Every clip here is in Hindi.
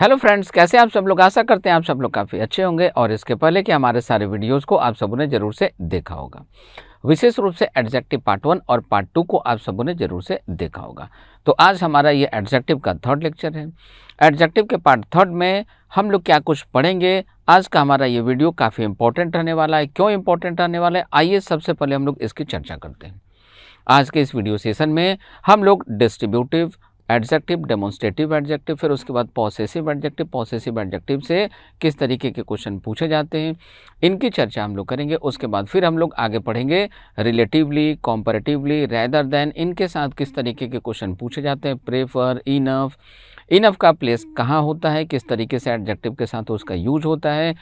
हेलो फ्रेंड्स कैसे आप सब लोग आशा करते हैं आप सब लोग काफ़ी अच्छे होंगे और इसके पहले कि हमारे सारे वीडियोस को आप सबों ने ज़रूर से देखा होगा विशेष रूप से एडजेक्टिव पार्ट वन और पार्ट टू को आप सबों ने ज़रूर से देखा होगा तो आज हमारा ये एडजेक्टिव का थर्ड लेक्चर है एडजेक्टिव के पार्ट थर्ड में हम लोग क्या कुछ पढ़ेंगे आज का हमारा ये वीडियो काफ़ी इंपॉर्टेंट रहने वाला है क्यों इंपॉर्टेंट रहने वाला है आइए सबसे पहले हम लोग इसकी चर्चा करते हैं आज के इस वीडियो सेशन में हम लोग डिस्ट्रीब्यूटिव एडजेक्टिव डेमोन्स्ट्रेटिव एडजेक्टिव फिर उसके बाद पॉसेसिव एडजेक्टिव पॉसेसिव एडजेक्टिव से किस तरीके के क्वेश्चन पूछे जाते हैं इनकी चर्चा हम लोग करेंगे उसके बाद फिर हम लोग आगे पढ़ेंगे रिलेटिवली कॉम्परेटिवली रैदर देन इनके साथ किस तरीके के क्वेश्चन पूछे जाते हैं प्रेफर इनफ इनफ का प्लेस कहाँ होता है किस तरीके से एडजेक्टिव के साथ उसका यूज होता है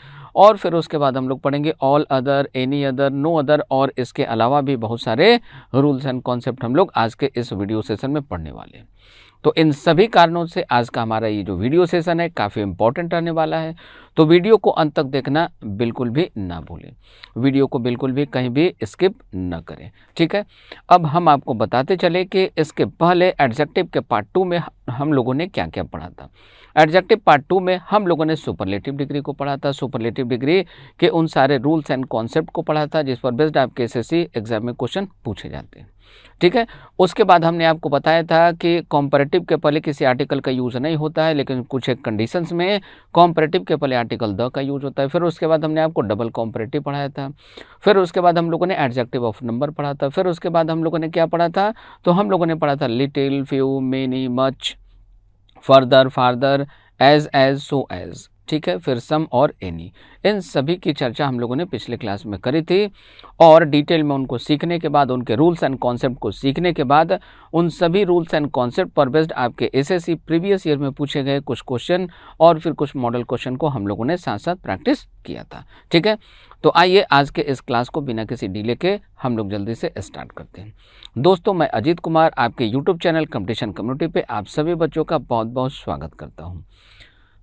और फिर उसके बाद हम लोग पढ़ेंगे all other any other no other और इसके अलावा भी बहुत सारे रूल्स एंड कॉन्सेप्ट हम लोग आज के इस वीडियो सेशन में पढ़ने वाले हैं तो इन सभी कारणों से आज का हमारा ये जो वीडियो सेशन है काफ़ी इंपॉर्टेंट रहने वाला है तो वीडियो को अंत तक देखना बिल्कुल भी ना भूलें वीडियो को बिल्कुल भी कहीं भी स्किप ना करें ठीक है अब हम आपको बताते चले कि इसके पहले एडजेक्टिव के पार्ट टू में हम लोगों ने क्या क्या पढ़ा था एडजेक्टिव पार्ट टू में हम लोगों ने सुपरलेटिव डिग्री को पढ़ा था सुपरलेटिव डिग्री के उन सारे रूल्स एंड कॉन्सेप्ट को पढ़ा था जिस पर बेस्ड आपके एस एग्ज़ाम में क्वेश्चन पूछे जाते हैं ठीक है उसके बाद हमने आपको बताया था कि कॉम्परेटिव के पहले किसी आर्टिकल का यूज़ नहीं होता है लेकिन कुछ एक कंडीशंस में कॉम्परेटिव के पहले आर्टिकल द का यूज़ होता है फिर उसके बाद हमने आपको डबल कॉम्परेटिव पढ़ाया था फिर उसके बाद हम लोगों ने एडजेक्टिव ऑफ नंबर पढ़ा था फिर उसके बाद हम लोगों ने क्या पढ़ा था तो हम लोगों ने पढ़ा था little few many much further farther as as so as ठीक है फिर सम और एनी इन सभी की चर्चा हम लोगों ने पिछले क्लास में करी थी और डिटेल में उनको सीखने के बाद उनके रूल्स एंड कॉन्सेप्ट को सीखने के बाद उन सभी रूल्स एंड कॉन्सेप्ट पर बेस्ड आपके एसएससी प्रीवियस ईयर में पूछे गए कुछ क्वेश्चन और फिर कुछ मॉडल क्वेश्चन को हम लोगों ने साथ साथ प्रैक्टिस किया था ठीक है तो आइए आज के इस क्लास को बिना किसी डीले के हम लोग जल्दी से स्टार्ट करते हैं दोस्तों मैं अजीत कुमार आपके यूट्यूब चैनल कम्पटिशन कम्युनिटी पर आप सभी बच्चों का बहुत बहुत स्वागत करता हूँ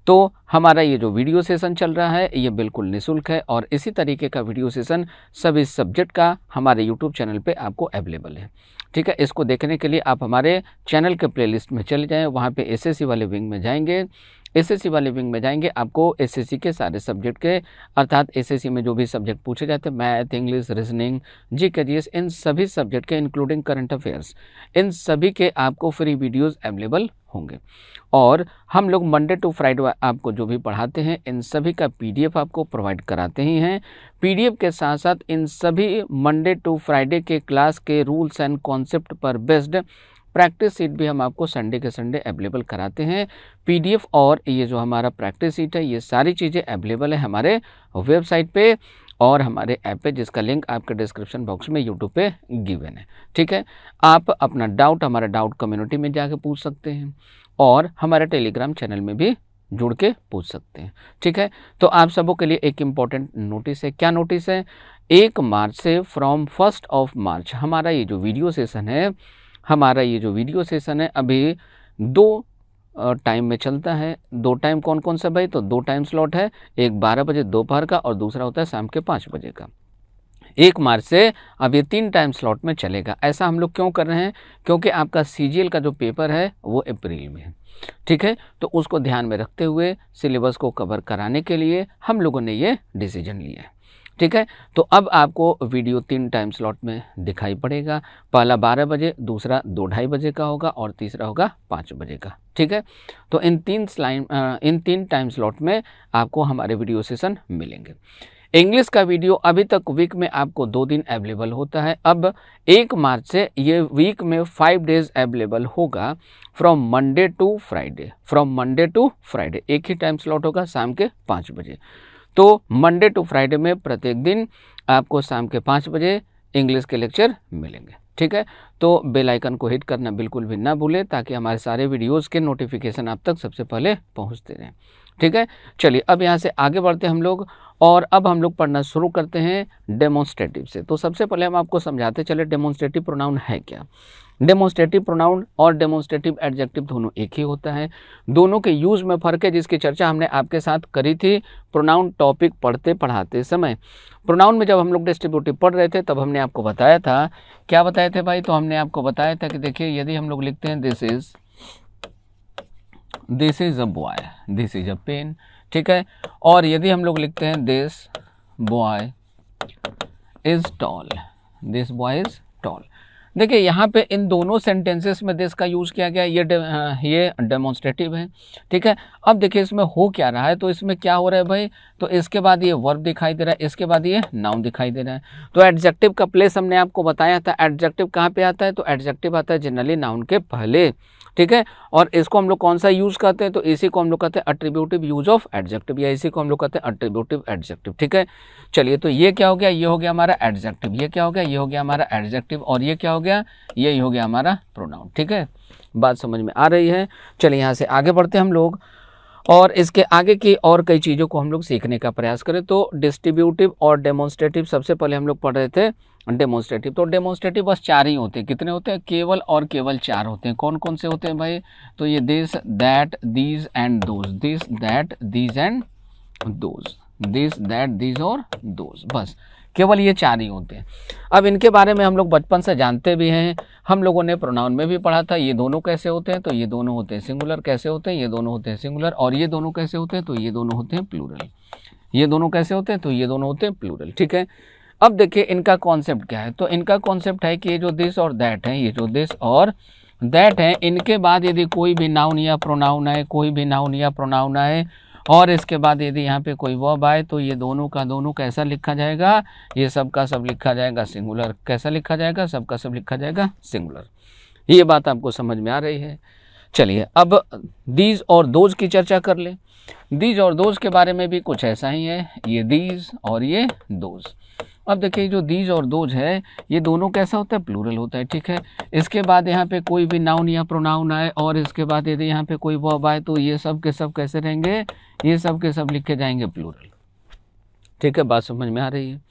तो हमारा ये जो वीडियो सेशन चल रहा है ये बिल्कुल निशुल्क है और इसी तरीके का वीडियो सेशन सभी सब्जेक्ट का हमारे यूट्यूब चैनल पे आपको अवेलेबल है ठीक है इसको देखने के लिए आप हमारे चैनल के प्लेलिस्ट में चले जाएँ वहाँ पे एसएससी वाले विंग में जाएंगे एस एस वाले विंग में जाएंगे आपको एस के सारे सब्जेक्ट के अर्थात एस में जो भी सब्जेक्ट पूछे जाते हैं मैथ इंग्लिश रीजनिंग जी इन सभी सब्जेक्ट के इंक्लूडिंग करंट अफेयर्स इन सभी के आपको फ्री वीडियोज़ अवेलेबल होंगे और हम लोग मंडे टू फ्राइडे आपको जो भी पढ़ाते हैं इन सभी का पी आपको प्रोवाइड कराते ही हैं पी के साथ साथ इन सभी मंडे टू फ्राइडे के क्लास के रूल्स एंड कॉन्सेप्ट पर बेस्ड प्रैक्टिस सीट भी हम आपको संडे के संडे अवेलेबल कराते हैं पीडीएफ और ये जो हमारा प्रैक्टिस सीट है ये सारी चीज़ें अवेलेबल है हमारे वेबसाइट पे और हमारे ऐप पे जिसका लिंक आपके डिस्क्रिप्शन बॉक्स में यूट्यूब पे गिवन है ठीक है आप अपना डाउट हमारे डाउट कम्युनिटी में जाके पूछ सकते हैं और हमारे टेलीग्राम चैनल में भी जुड़ के पूछ सकते हैं ठीक है तो आप सबों के लिए एक इम्पॉर्टेंट नोटिस है क्या नोटिस है एक मार्च से फ्रॉम फर्स्ट ऑफ मार्च हमारा ये जो वीडियो सेशन है हमारा ये जो वीडियो सेशन है अभी दो टाइम में चलता है दो टाइम कौन कौन सा भाई तो दो टाइम स्लॉट है एक बारह बजे दोपहर का और दूसरा होता है शाम के पाँच बजे का एक मार्च से अब ये तीन टाइम स्लॉट में चलेगा ऐसा हम लोग क्यों कर रहे हैं क्योंकि आपका सी का जो पेपर है वो अप्रैल में है ठीक है तो उसको ध्यान में रखते हुए सिलेबस को कवर कराने के लिए हम लोगों ने ये डिसीजन लिया है ठीक है तो अब आपको वीडियो तीन टाइम स्लॉट में दिखाई पड़ेगा पहला बारह बजे दूसरा दो ढाई बजे का होगा और तीसरा होगा पाँच बजे का ठीक है तो इन तीन स्लाइन इन तीन टाइम स्लॉट में आपको हमारे वीडियो सेशन मिलेंगे इंग्लिश का वीडियो अभी तक वीक में आपको दो दिन अवेलेबल होता है अब एक मार्च से ये वीक में फाइव डेज अवेलेबल होगा from Monday to Friday from Monday to Friday एक ही टाइम स्लॉट होगा शाम के पाँच बजे तो मंडे टू फ्राइडे में प्रत्येक दिन आपको शाम के पाँच बजे इंग्लिश के लेक्चर मिलेंगे ठीक है तो बेल आइकन को हिट करना बिल्कुल भी ना भूलें ताकि हमारे सारे वीडियोस के नोटिफिकेशन आप तक सबसे पहले पहुंचते रहें ठीक है चलिए अब यहाँ से आगे बढ़ते हैं हम लोग और अब हम लोग पढ़ना शुरू करते हैं डेमोन्स्ट्रेटिव से तो सबसे पहले हम आपको समझाते चले डेमोन्स्ट्रेटिव प्रोनाउन है क्या डेमोस्ट्रेटिव प्रोनाउन और डेमोस्ट्रेटिव एडजेक्टिव दोनों एक ही होता है दोनों के यूज़ में फ़र्क है जिसकी चर्चा हमने आपके साथ करी थी प्रोनाउन टॉपिक पढ़ते पढ़ाते समय प्रोनाउन में जब हम लोग डिस्ट्रीब्यूटिव पढ़ रहे थे तब हमने आपको बताया था क्या बताए थे भाई तो हमने आपको बताया था कि देखिए यदि हम लोग लिखते हैं this is this is a boy this is a pen ठीक है और यदि हम लोग लिखते हैं this boy is tall this boy is tall देखिए यहाँ पे इन दोनों सेंटेंसेस में दिस का यूज़ किया गया ये ये डेमोन्स्ट्रेटिव है ठीक है अब देखिए इसमें हो क्या रहा है तो इसमें क्या हो रहा है भाई तो इसके बाद ये वर्ब दिखाई दे रहा है इसके बाद ये नाउन दिखाई दे रहा है तो एडजेक्टिव का प्लेस हमने आपको बताया था एडजेक्टिव कहाँ पर आता है तो एडजेक्टिव आता है जनरली नाउन के पहले ठीक है और इसको हम लोग कौन सा यूज़ करते हैं तो इसी को हम लोग कहते हैं अट्रीब्यूटिव यूज ऑफ एडजेक्टिव या इसी को हम लोग कहते हैं अट्रीब्यूटिव एडजेक्टिव ठीक है चलिए तो ये क्या हो गया ये हो गया हमारा एडजेक्टिव ये क्या हो गया ये हो गया हमारा एडजेक्टिव और ये क्या हो गया ये हो गया हमारा प्रोनाउन ठीक है बात समझ में आ रही है चलिए यहाँ से आगे बढ़ते हम लोग और इसके आगे की और कई चीज़ों को हम लोग सीखने का प्रयास करें तो डिस्ट्रीब्यूटिव और डेमोन्स्ट्रेटिव सबसे पहले हम लोग पढ़ रहे थे डेमोस्ट्रेटिव तो डेमोस्ट्रेटिव बस चार ही होते हैं कितने होते हैं केवल और केवल चार होते हैं कौन कौन से होते हैं भाई तो ये this that these and those this that these and those this that these और दोज बस केवल ये चार ही होते हैं अब इनके बारे में हम लोग बचपन से जानते भी हैं हम लोगों ने प्रोनाउन में भी पढ़ा था ये दोनों कैसे होते हैं तो ये दोनों होते हैं सिंगुलर कैसे होते हैं ये दोनों होते हैं सिंगुलर और ये दोनों कैसे होते हैं तो ये दोनों होते हैं प्लूरल ये दोनों कैसे होते हैं तो ये दोनों होते हैं प्लूरल ठीक है अब देखिए इनका कॉन्सेप्ट क्या है तो इनका कॉन्सेप्ट है कि ये जो दिस और दैट है ये जो दिस और दैट है इनके बाद यदि कोई भी नाउन या प्रोनाउन आए कोई भी नाउन या प्रोनाउन आए और इसके बाद यदि यहाँ पे कोई वर्ब आए तो ये दोनों का दोनों कैसा लिखा जाएगा ये सब का सब लिखा जाएगा सिंगुलर कैसा लिखा जाएगा सब का सब लिखा जाएगा सिंगुलर ये बात आपको समझ में आ रही है चलिए अब दीज और दोज की चर्चा कर ले दीज और दोज के बारे में भी कुछ ऐसा ही है ये दीज और ये दोज अब देखिए जो दीज और दोज है ये दोनों कैसा होता है प्लूरल होता है ठीक है इसके बाद यहाँ पे कोई भी नाउन या प्रोनाउन आए और इसके बाद यदि यहाँ पे कोई वॉब आए तो ये सब के सब कैसे रहेंगे ये सब के सब लिखे जाएंगे प्लूरल ठीक है बात समझ में आ रही है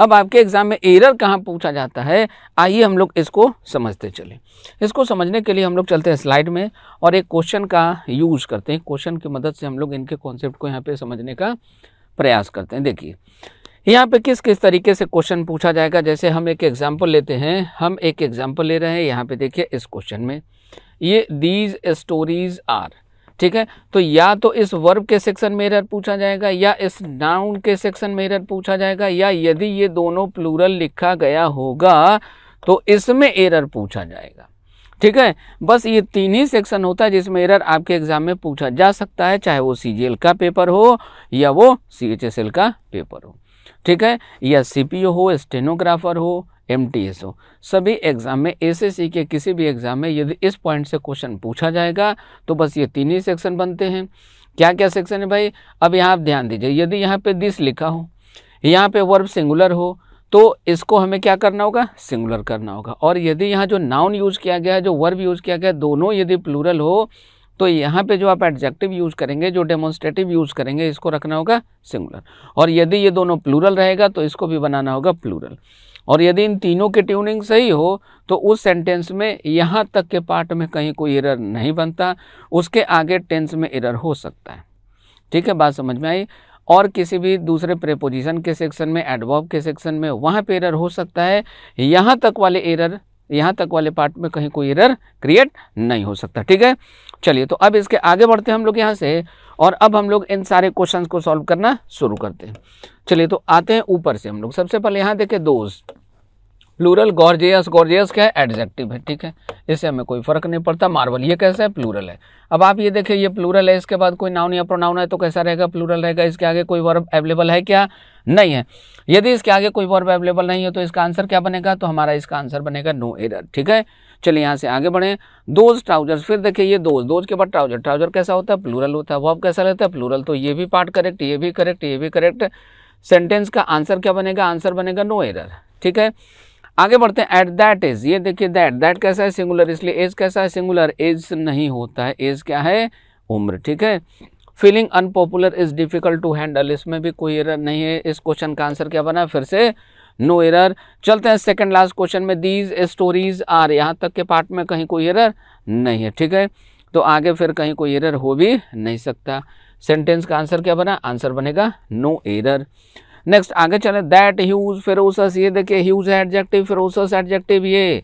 अब आपके एग्ज़ाम में एरर कहाँ पूछा जाता है आइए हम लोग इसको समझते चले इसको समझने के लिए हम लोग चलते हैं स्लाइड में और एक क्वेश्चन का यूज़ करते हैं क्वेश्चन की मदद से हम लोग इनके कॉन्सेप्ट को यहाँ पे समझने का प्रयास करते हैं देखिए यहाँ पे किस किस तरीके से क्वेश्चन पूछा जाएगा जैसे हम एक एग्जाम्पल लेते हैं हम एक एग्जाम्पल ले रहे हैं यहाँ पे देखिए इस क्वेश्चन में ये दीज स्टोरीज आर ठीक है तो या तो इस वर्ब के सेक्शन में एरर पूछा जाएगा या इस नाउन के सेक्शन में एरर पूछा जाएगा या यदि ये दोनों प्लूरल लिखा गया होगा तो इसमें एरर पूछा जाएगा ठीक है बस ये तीन ही सेक्शन होता है जिसमें एरर आपके एग्जाम में पूछा जा सकता है चाहे वो सी का पेपर हो या वो सी का पेपर हो ठीक है या सी हो स्टेनोग्राफर हो एम हो सभी एग्ज़ाम में एसएससी के किसी भी एग्ज़ाम में यदि इस पॉइंट से क्वेश्चन पूछा जाएगा तो बस ये तीन ही सेक्शन बनते हैं क्या क्या सेक्शन है भाई अब यहाँ आप ध्यान दीजिए यदि यहाँ पे दिस लिखा हो यहाँ पे वर्ब सिंगुलर हो तो इसको हमें क्या करना होगा सिंगुलर करना होगा और यदि यहाँ जो नाउन यूज़ किया गया है जो वर्ब यूज़ किया गया दोनों यदि प्लूरल हो तो यहाँ पे जो आप एडजेक्टिव यूज़ करेंगे जो डेमोन्स्ट्रेटिव यूज़ करेंगे इसको रखना होगा सिंगुलर और यदि ये दोनों प्लूरल रहेगा तो इसको भी बनाना होगा प्लूरल और यदि इन तीनों की ट्यूनिंग सही हो तो उस सेंटेंस में यहाँ तक के पार्ट में कहीं कोई एरर नहीं बनता उसके आगे टेंस में एरर हो सकता है ठीक है बात समझ में आई और किसी भी दूसरे प्रेपोजिशन के सेक्शन में एडवॉब के सेक्शन में वहाँ पे एरर हो सकता है यहाँ तक वाले एरर यहाँ तक वाले पार्ट में कहीं कोई एरर क्रिएट नहीं हो सकता ठीक है चलिए तो अब इसके आगे बढ़ते हैं हम लोग यहाँ से और अब हम लोग इन सारे क्वेश्चन को सॉल्व करना शुरू करते हैं चलिए तो आते हैं ऊपर से हम लोग सबसे पहले यहाँ देखें दोस्त प्लूरल गॉर्जियस गॉर्जियस क्या है एडजेक्टिव है ठीक है इससे हमें कोई फर्क नहीं पड़ता मार्वल ये कैसा है प्लूरल है अब आप ये देखिए ये प्लूरल है इसके बाद कोई नाउन या प्रोनाउन है तो कैसा रहेगा प्लूरल रहेगा इसके आगे कोई वर्ब अवेलेबल है क्या नहीं है यदि इसके आगे कोई वर्ब अवेलेबल नहीं है तो इसका आंसर क्या बनेगा तो हमारा इसका आंसर बनेगा नो एरर ठीक है चलिए यहाँ से आगे बढ़े दोज ट्राउजर्स फिर देखिए ये दोज दोज के बाद ट्राउजर ट्राउजर कैसा होता है प्लूरल होता है वर्ब कैसा रहता है प्लूरल तो ये भी पार्ट करेक्ट ये भी करेक्ट ये भी करेक्ट सेंटेंस का आंसर क्या बनेगा आंसर बनेगा नो एरर ठीक है आगे बढ़ते हैं एट दैट इज ये देखिए दैट दैट कैसा है सिंगुलर इसलिए एज कैसा है सिंगुलर एज नहीं होता है एज क्या है उम्र ठीक है feeling unpopular is difficult to handle इसमें भी कोई एरर नहीं है इस क्वेश्चन का आंसर क्या बना फिर से नो no एरर चलते हैं सेकंड लास्ट क्वेश्चन में दीज स्टोरीज आर यहाँ तक के पार्ट में कहीं कोई एरर नहीं है ठीक है तो आगे फिर कहीं कोई एरर हो भी नहीं सकता सेंटेंस का आंसर क्या बना आंसर बनेगा नो no एरर नेक्स्ट आगे चले दैट ह्यूज फेरोसस ये देखिए ह्यूज एडजेक्टिव फेरोसस एडजेक्टिव ये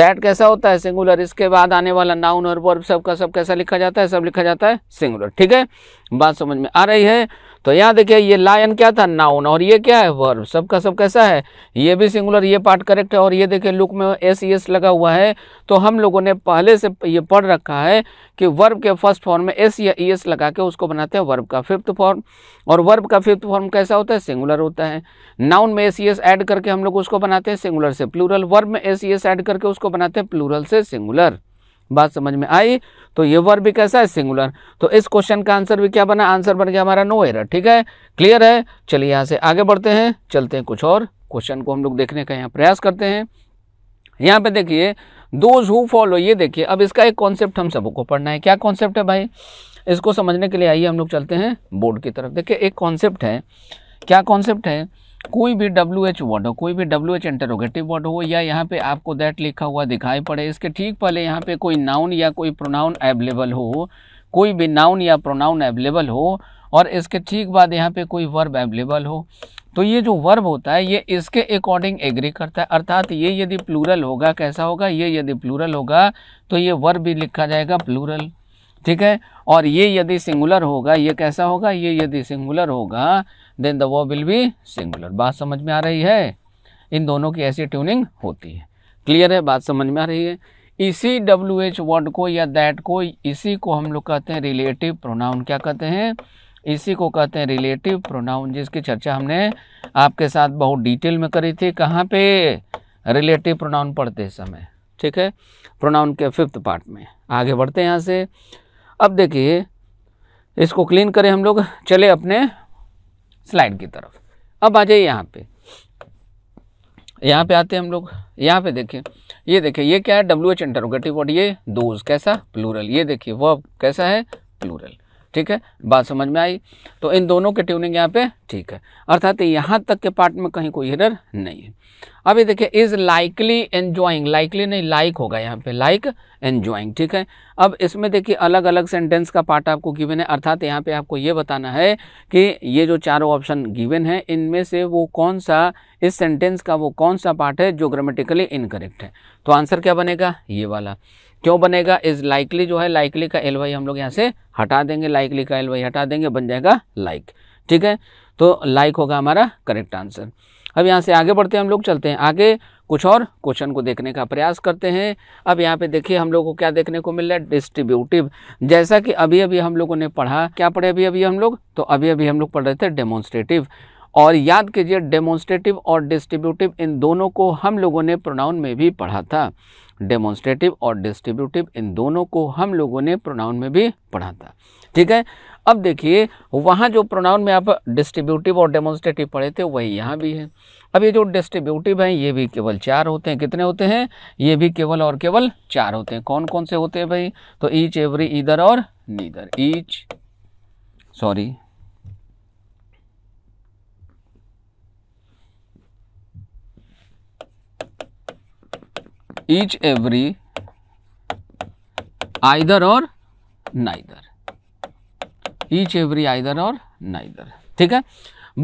दैट कैसा होता है सिंगुलर इसके बाद आने वाला नाउन और वर्ब सब का सब कैसा लिखा जाता है सब लिखा जाता है सिंगुलर ठीक है बात समझ में आ रही है तो यहाँ देखिए ये लायन क्या था नाउन और ये क्या है वर्ब सबका सब कैसा है ये भी सिंगुलर ये पार्ट करेक्ट है और ये देखिए लुक में एस एस लगा हुआ है तो हम लोगों ने पहले से ये पढ़ रखा है कि वर्ब के फर्स्ट फॉर्म में एस या ई एस लगा के उसको बनाते हैं वर्ब का फिफ्थ फॉर्म और वर्ब का फिफ्थ फॉर्म कैसा होता है सिंगुलर होता है नाउन में एस एस ऐड करके हम लोग उसको बनाते हैं सिंगुलर से प्लूरल वर्ब में एस एस ऐड करके उसको बनाते हैं प्लूरल से सिंगुलर बात समझ में आई तो ये वर्ब भी कैसा है सिंगुलर तो इस क्वेश्चन का आंसर भी क्या बना आंसर बन गया हमारा नो एरर ठीक है क्लियर है चलिए यहाँ से आगे बढ़ते हैं चलते हैं कुछ और क्वेश्चन को हम लोग देखने का यहाँ प्रयास करते हैं यहाँ पे देखिए दोज हु फॉलो ये देखिए अब इसका एक कॉन्सेप्ट हम सबको पढ़ना है क्या कॉन्सेप्ट है भाई इसको समझने के लिए आइए हम लोग चलते हैं बोर्ड की तरफ देखिए एक कॉन्सेप्ट है क्या कॉन्सेप्ट है कोई भी डब्ल्यू एच वर्ड हो कोई भी डब्ल्यू एच इंटरोगेटिव वर्ड हो या यहाँ पे आपको दैट लिखा हुआ दिखाई पड़े इसके ठीक पहले यहाँ पे कोई नाउन या कोई प्रोनाउन अवेलेबल हो कोई भी नाउन या प्रोनाउन अवेलेबल हो और इसके ठीक बाद यहाँ पे कोई वर्ब एवेलेबल हो तो ये जो वर्ब होता है ये इसके अकॉर्डिंग एग्री करता है अर्थात ये यदि प्लूरल होगा कैसा होगा ये यदि प्लूरल होगा तो ये वर्ब भी लिखा जाएगा प्लूरल ठीक है और ये यदि सिंगुलर होगा ये कैसा होगा ये यदि सिंगुलर होगा देन द वो विल बी सिंगुलर बात समझ में आ रही है इन दोनों की ऐसी ट्यूनिंग होती है क्लियर है बात समझ में आ रही है इसी डब्ल्यू एच वर्ड को या दैट को इसी को हम लोग कहते हैं रिलेटिव प्रोनाउन क्या कहते हैं इसी को कहते हैं रिलेटिव प्रोनाउन जिसकी चर्चा हमने आपके साथ बहुत डिटेल में करी थी कहाँ पे रिलेटिव प्रोनाउन पढ़ते समय ठीक है प्रोनाउन के फिफ्थ पार्ट में आगे बढ़ते हैं यहाँ से अब देखिए इसको क्लीन करें हम लोग चले अपने स्लाइड की तरफ अब आ जाइए यहाँ पे यहाँ पे आते हैं हम लोग यहाँ पे देखिए ये देखिए ये क्या है डब्ल्यू एच इंटरोगेटिव वर्ड ये दोज कैसा प्लूरल ये देखिए वह कैसा है प्लूरल ठीक है बात समझ में आई तो इन दोनों के ट्यूनिंग यहाँ पे ठीक है अर्थात यहाँ तक के पार्ट में कहीं कोई हिरर नहीं है अभी देखिए इज़ लाइकली एन्जॉइंग लाइकली नहीं लाइक like होगा यहाँ पे लाइक एन्जॉइंग ठीक है अब इसमें देखिए अलग अलग सेंटेंस का पार्ट आपको गिवन है अर्थात यहाँ पे आपको ये बताना है कि ये जो चारों ऑप्शन गिवन है इनमें से वो कौन सा इस सेंटेंस का वो कौन सा पार्ट है जो ग्रामेटिकली इनकरेक्ट है तो आंसर क्या बनेगा ये वाला क्यों बनेगा इज लाइकली जो है लाइकली का एल वाई हम लोग यहाँ से हटा देंगे लाइकली का एल वाई हटा देंगे बन जाएगा लाइक like. ठीक है तो लाइक like होगा हमारा करेक्ट आंसर अब यहाँ से आगे बढ़ते हैं हम लोग चलते हैं आगे कुछ और क्वेश्चन को देखने का प्रयास करते हैं अब यहाँ पे देखिए हम लोग को क्या देखने को मिल रहा है डिस्ट्रीब्यूटिव जैसा कि अभी अभी हम लोगों ने पढ़ा क्या पढ़े अभी अभी हम लोग तो अभी अभी हम लोग पढ़ रहे थे डेमोन्स्ट्रेटिव और याद कीजिए डेमोन्स्ट्रेटिव और डिस्ट्रीब्यूटिव इन दोनों को हम लोगों ने प्रोनाउन में भी पढ़ा था डेमोन्स्ट्रेटिव और डिस्ट्रीब्यूटिव इन दोनों को हम लोगों ने प्रोनाउन में भी पढ़ा था ठीक है अब देखिए वहाँ जो प्रोनाउन में आप डिस्ट्रीब्यूटिव और डेमोन्स्ट्रेटिव पढ़े थे वही यहाँ भी है अब ये जो डिस्ट्रीब्यूटिव हैं ये भी केवल चार होते हैं कितने होते हैं ये भी केवल और केवल चार होते हैं कौन कौन से होते हैं भाई तो ईच एवरी इधर और neither each sorry each every either or neither each every either or neither ठीक है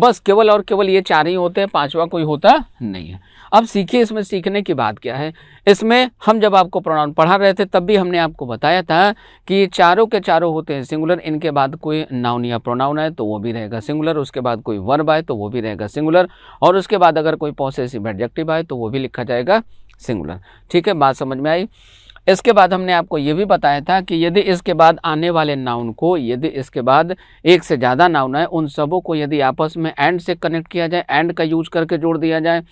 बस केवल और केवल ये चार ही होते हैं पांचवा कोई होता नहीं है अब सीखिए इसमें सीखने की बात क्या है इसमें हम जब आपको प्रोनाउन पढ़ा रहे थे तब भी हमने आपको बताया था कि ये चारों के चारों होते हैं सिंगुलर इनके बाद कोई नाउन या प्रोनाउन आए तो वो भी रहेगा सिंगुलर उसके बाद कोई वर्ब आए तो वो भी रहेगा सिंगुलर और उसके बाद अगर कोई पॉसेसिव एडजेक्टिव आए तो वो भी लिखा जाएगा सिंगुलर ठीक है बात समझ में आई इसके बाद हमने आपको ये भी बताया था कि यदि इसके बाद आने वाले नाउन को यदि इसके बाद एक से ज़्यादा नाउन है उन सबों को यदि आपस में एंड से कनेक्ट किया जाए एंड का यूज करके जोड़ दिया जाए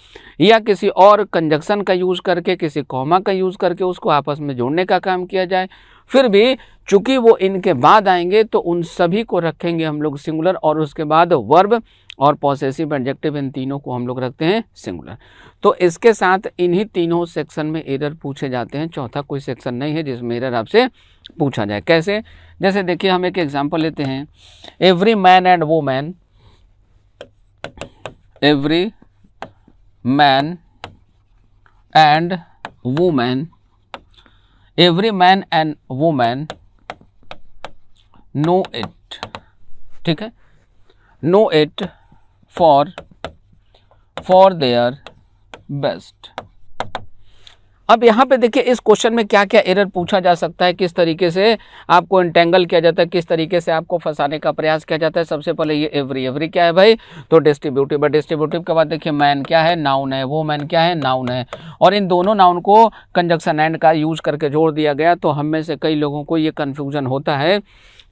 या किसी और कंजक्शन का यूज़ करके किसी कॉमा का यूज़ करके उसको आपस में जोड़ने का काम किया जाए फिर भी चूंकि वो इनके बाद आएंगे तो उन सभी को रखेंगे हम लोग सिंगुलर और उसके बाद वर्ब और पॉसेसिव एडजेक्टिव इन तीनों को हम लोग रखते हैं सिंगुलर तो इसके साथ इन्हीं तीनों सेक्शन में एरर पूछे जाते हैं चौथा कोई सेक्शन नहीं है जिसमें एरर आपसे पूछा जाए कैसे जैसे देखिए हम एक एग्जांपल लेते हैं every man and man every man and man every man and man no it ठीक है no it for for their best अब यहाँ पे देखिए इस क्वेश्चन में क्या क्या एरर पूछा जा सकता है किस तरीके से आपको इंटेंगल किया जाता है किस तरीके से आपको फंसाने का प्रयास किया जाता है सबसे पहले ये एवरी एवरी क्या है भाई तो डिस्ट्रीब्यूटिव डिस्ट्रीब्यूटिव के बाद देखिए मैन क्या है नाउन है वो मैन क्या है नाउन है और इन दोनों नाउन को कंजक्शन एंड का यूज करके जोड़ दिया गया तो हम में से कई लोगों को ये कन्फ्यूजन होता है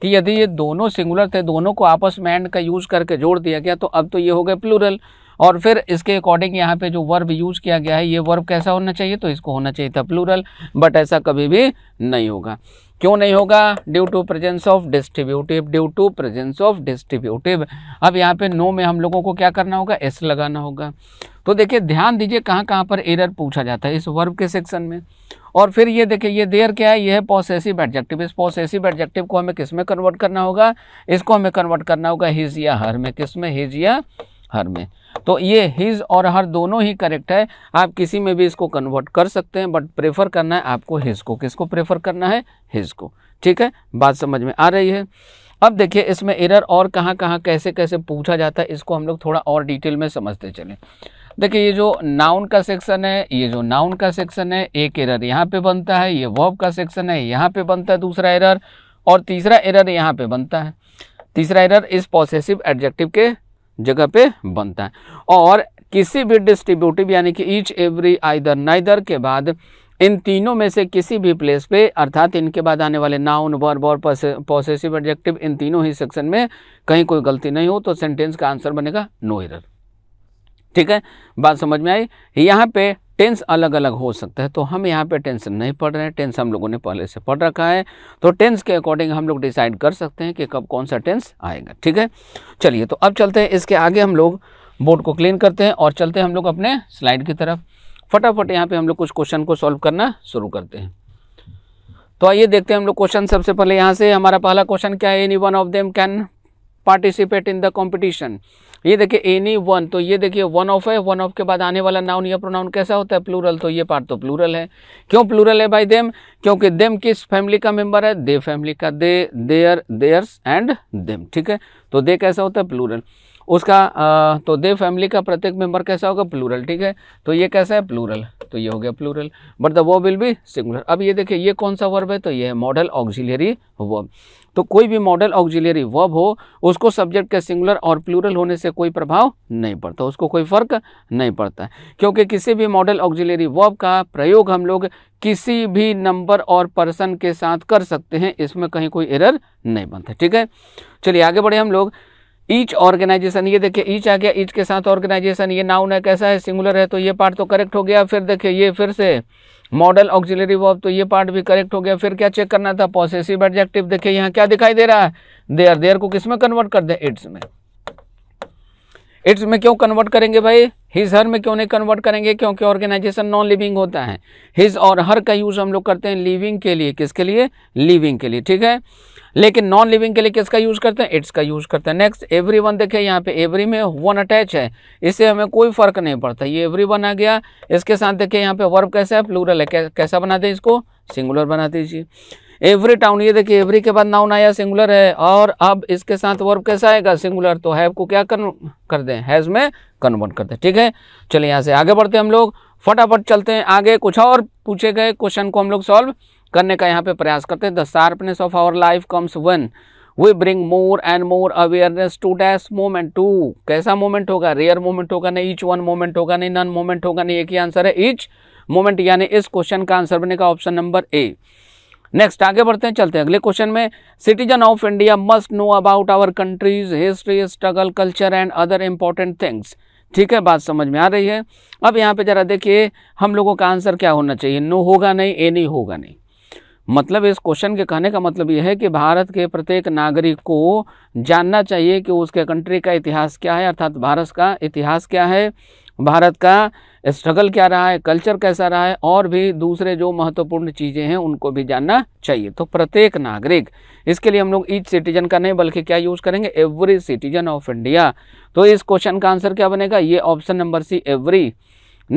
कि यदि ये दोनों सिंगुलर थे दोनों को आपस में एंड का यूज़ करके जोड़ दिया गया तो अब तो ये हो गए प्लूरल और फिर इसके अकॉर्डिंग यहाँ पे जो वर्ब यूज़ किया गया है ये वर्ब कैसा होना चाहिए तो इसको होना चाहिए था प्लूरल बट ऐसा कभी भी नहीं होगा क्यों नहीं होगा due to presence of distributive due to presence of distributive अब यहाँ पे नो में हम लोगों को क्या करना होगा एस लगाना होगा तो देखिए ध्यान दीजिए कहाँ कहाँ पर एरर पूछा जाता है इस वर्ब के सेक्शन में और फिर ये देखिए ये देर क्या है ये है पॉसेसिव एडजेक्टिव इस पॉसेसिव एडजेक्टिव को हमें किस में कन्वर्ट करना होगा इसको हमें कन्वर्ट करना होगा हिज या हर में किस में हिज या हर में तो ये हिज और हर दोनों ही करेक्ट है आप किसी में भी इसको कन्वर्ट कर सकते हैं बट प्रेफर करना है आपको हिज को किसको प्रेफर करना है हिज को ठीक है बात समझ में आ रही है अब देखिए इसमें एरर और कहाँ कहाँ कैसे कैसे पूछा जाता है इसको हम लोग थोड़ा और डिटेल में समझते चले देखिए ये जो नाउन का सेक्शन है ये जो नाउन का सेक्शन है एक एरर यहाँ पे बनता है ये वॉब का सेक्शन है यहाँ पे बनता है दूसरा एरर और तीसरा एरर यहाँ पे बनता है तीसरा एरर इस पॉसेसिव एडजेक्टिव के जगह पे बनता है और किसी भी डिस्ट्रीब्यूटिव यानी कि ईच एवरी आइदर नाइदर के बाद इन तीनों में से किसी भी प्लेस पे अर्थात इनके बाद आने वाले नाउन वर्ब और पॉसेसिव एडजेक्टिव इन तीनों ही सेक्शन में कहीं कोई गलती नहीं हो तो सेंटेंस का आंसर बनेगा नो एरर ठीक है बात समझ में आई यहाँ पे टेंस अलग अलग हो सकता है तो हम यहाँ पे टेंस नहीं पढ़ रहे हैं टेंस हम लोगों ने पहले से पढ़ रखा है तो टेंस के अकॉर्डिंग हम लोग डिसाइड कर सकते हैं कि कब कौन सा टेंस आएगा ठीक है चलिए तो अब चलते हैं इसके आगे हम लोग बोर्ड को क्लीन करते हैं और चलते हैं हम लोग अपने स्लाइड की तरफ फटाफट यहाँ पे हम लोग कुछ क्वेश्चन को सॉल्व करना शुरू करते हैं तो आइए देखते हैं हम लोग क्वेश्चन सबसे पहले यहाँ से हमारा पहला क्वेश्चन क्या है any one of them can participate in the competition ये देखिए एनी वन तो ये देखिए वन ऑफ है वन ऑफ के बाद आने वाला नाउन या प्रोनाउन कैसा होता है प्लूरल तो ये पार्ट तो प्लूरल है क्यों प्लूरल है भाई देम क्योंकि देम किस फैमिली का मेंबर है दे फैमिली का they their theirs and them ठीक है तो दे कैसा होता है प्लूरल उसका आ, तो दे फैमिली का प्रत्येक मेंबर कैसा होगा प्लूरल ठीक है तो ये कैसा है प्लूरल तो ये हो गया प्लूरल बट द वो विल बी सिंगुलर अब ये देखिए ये कौन सा वर्ब है तो ये है मॉडल ऑक्सिलियरी वर्ब तो कोई भी मॉडल ऑक्जिलियरी वर्ब हो उसको सब्जेक्ट के सिंगुलर और प्लूरल होने से कोई प्रभाव नहीं पड़ता उसको कोई फ़र्क नहीं पड़ता क्योंकि किसी भी मॉडल ऑक्जिलियरी वर्ब का प्रयोग हम लोग किसी भी नंबर और पर्सन के साथ कर सकते हैं इसमें कहीं कोई एरर नहीं बनता ठीक है चलिए आगे बढ़े हम लोग ईच ऑर्गेनाइजेशन ये देखिए ईच आ गया ईच के साथ ऑर्गेनाइजेशन ये नाउन है कैसा है सिंगुलर है तो ये पार्ट तो करेक्ट हो गया फिर देखिए ये फिर से मॉडल ऑक्जिलरी वर्ब तो ये पार्ट भी करेक्ट हो गया फिर क्या चेक करना था पॉसेसिव एडजेक्टिव देखिए यहाँ क्या दिखाई दे रहा है देयर देयर को किस में कन्वर्ट कर दे इट्स में इट्स में क्यों कन्वर्ट करेंगे भाई हिज हर में क्यों नहीं कन्वर्ट करेंगे क्योंकि ऑर्गेनाइजेशन नॉन लिविंग होता है हिज और हर का यूज़ हम लोग करते हैं लिविंग के लिए किसके लिए लिविंग के लिए ठीक है लेकिन नॉन लिविंग के लिए किसका यूज़ करते हैं इट्स का यूज़ करते हैं नेक्स्ट एवरी वन देखिए यहाँ पे एवरी में वन अटैच है इससे हमें कोई फर्क नहीं पड़ता ये एवरी वन आ गया इसके साथ देखिए यहाँ पे वर्ब कैसा है प्लूरल है कैसा बना दें इसको सिंगुलर बना दीजिए एवरी टाउन ये देखिए एवरी के बाद नाउन आया सिंगुलर है और अब इसके साथ वर्ब कैसा आएगा सिंगुलर तो हैव को क्या कन कर दें हैज़ में कन्वर्ट कर दें ठीक है चलिए यहाँ से आगे बढ़ते हैं हम लोग फटाफट चलते हैं आगे कुछ और पूछे गए क्वेश्चन को हम लोग सॉल्व करने का यहाँ पे प्रयास करते हैं the sharpness of our life comes when we bring more and more awareness to dash moment to कैसा मोमेंट होगा रेयर मोमेंट होगा नहीं ईच वन मोमेंट होगा नहीं नन मोमेंट होगा नहीं एक ही आंसर है ईच मोमेंट यानी इस क्वेश्चन का आंसर बनेगा ऑप्शन नंबर ए नेक्स्ट आगे बढ़ते हैं चलते हैं अगले क्वेश्चन में citizen of India must know about our countries history struggle culture and other important things ठीक है बात समझ में आ रही है अब यहाँ पे ज़रा देखिए हम लोगों का आंसर क्या होना चाहिए नो होगा नहीं ए नहीं होगा नहीं मतलब इस क्वेश्चन के कहने का मतलब यह है कि भारत के प्रत्येक नागरिक को जानना चाहिए कि उसके कंट्री का इतिहास क्या है अर्थात भारत का इतिहास क्या है भारत का स्ट्रगल क्या रहा है कल्चर कैसा रहा है और भी दूसरे जो महत्वपूर्ण चीज़ें हैं उनको भी जानना चाहिए तो प्रत्येक नागरिक इसके लिए हम लोग ईच सिटीजन का नहीं बल्कि क्या यूज़ करेंगे एवरी सिटीजन ऑफ इंडिया तो इस क्वेश्चन का आंसर क्या बनेगा ये option number C every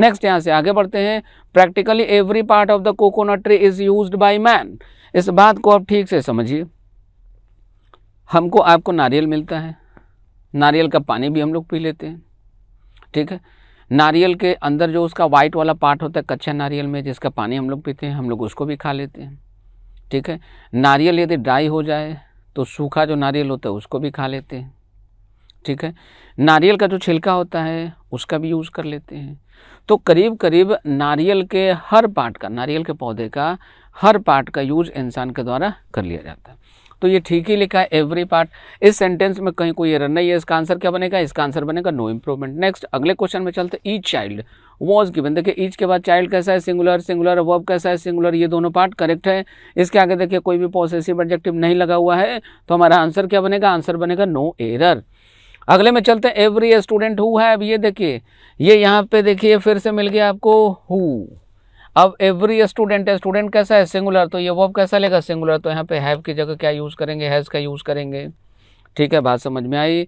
next यहाँ से आगे बढ़ते हैं practically every part of the coconut tree is use by man इस बात को आप ठीक से समझिए हमको आपको नारियल मिलता है नारियल का पानी भी हम लोग पी लेते हैं ठीक है नारियल के अंदर जो उसका वाइट वाला पार्ट होता है कच्चा नारियल में जिसका पानी हम लोग पीते हैं हम लोग उसको भी खा लेते हैं ठीक है नारियल यदि ड्राई हो जाए तो सूखा जो नारियल होता है उसको भी खा लेते हैं ठीक है नारियल का जो छिलका होता है उसका भी यूज़ कर लेते हैं तो करीब करीब नारियल के हर पार्ट का नारियल के पौधे का हर पार्ट का यूज इंसान के द्वारा कर लिया जाता है तो ये ठीक ही लिखा है एवरी पार्ट इस सेंटेंस में कहीं कोई एरर नहीं है इसका आंसर क्या बनेगा इसका आंसर बनेगा नो इम्प्रूवमेंट नेक्स्ट अगले क्वेश्चन में चलते ईच चाइल्ड वॉज गिवन देखिए ईच के बाद चाइल्ड कैसा है सिंगुलर सिंगुलर वर्ब कैसा है सिंगुलर ये दोनों पार्ट करेक्ट है इसके आगे देखिए कोई भी पॉजिटिव एडजेक्टिव नहीं लगा हुआ है तो हमारा आंसर क्या बनेगा आंसर बनेगा नो एरर अगले में चलते हैं एवरी स्टूडेंट हु है अब ये देखिए ये यहाँ पे देखिए फिर से मिल गया आपको हु अब एवरी स्टूडेंट है स्टूडेंट कैसा है सिंगुलर तो ये वो कैसा लेगा सिंगुलर तो यहाँ पे हैव की जगह क्या यूज़ करेंगे हैज़ का यूज़ करेंगे ठीक है बात समझ में आई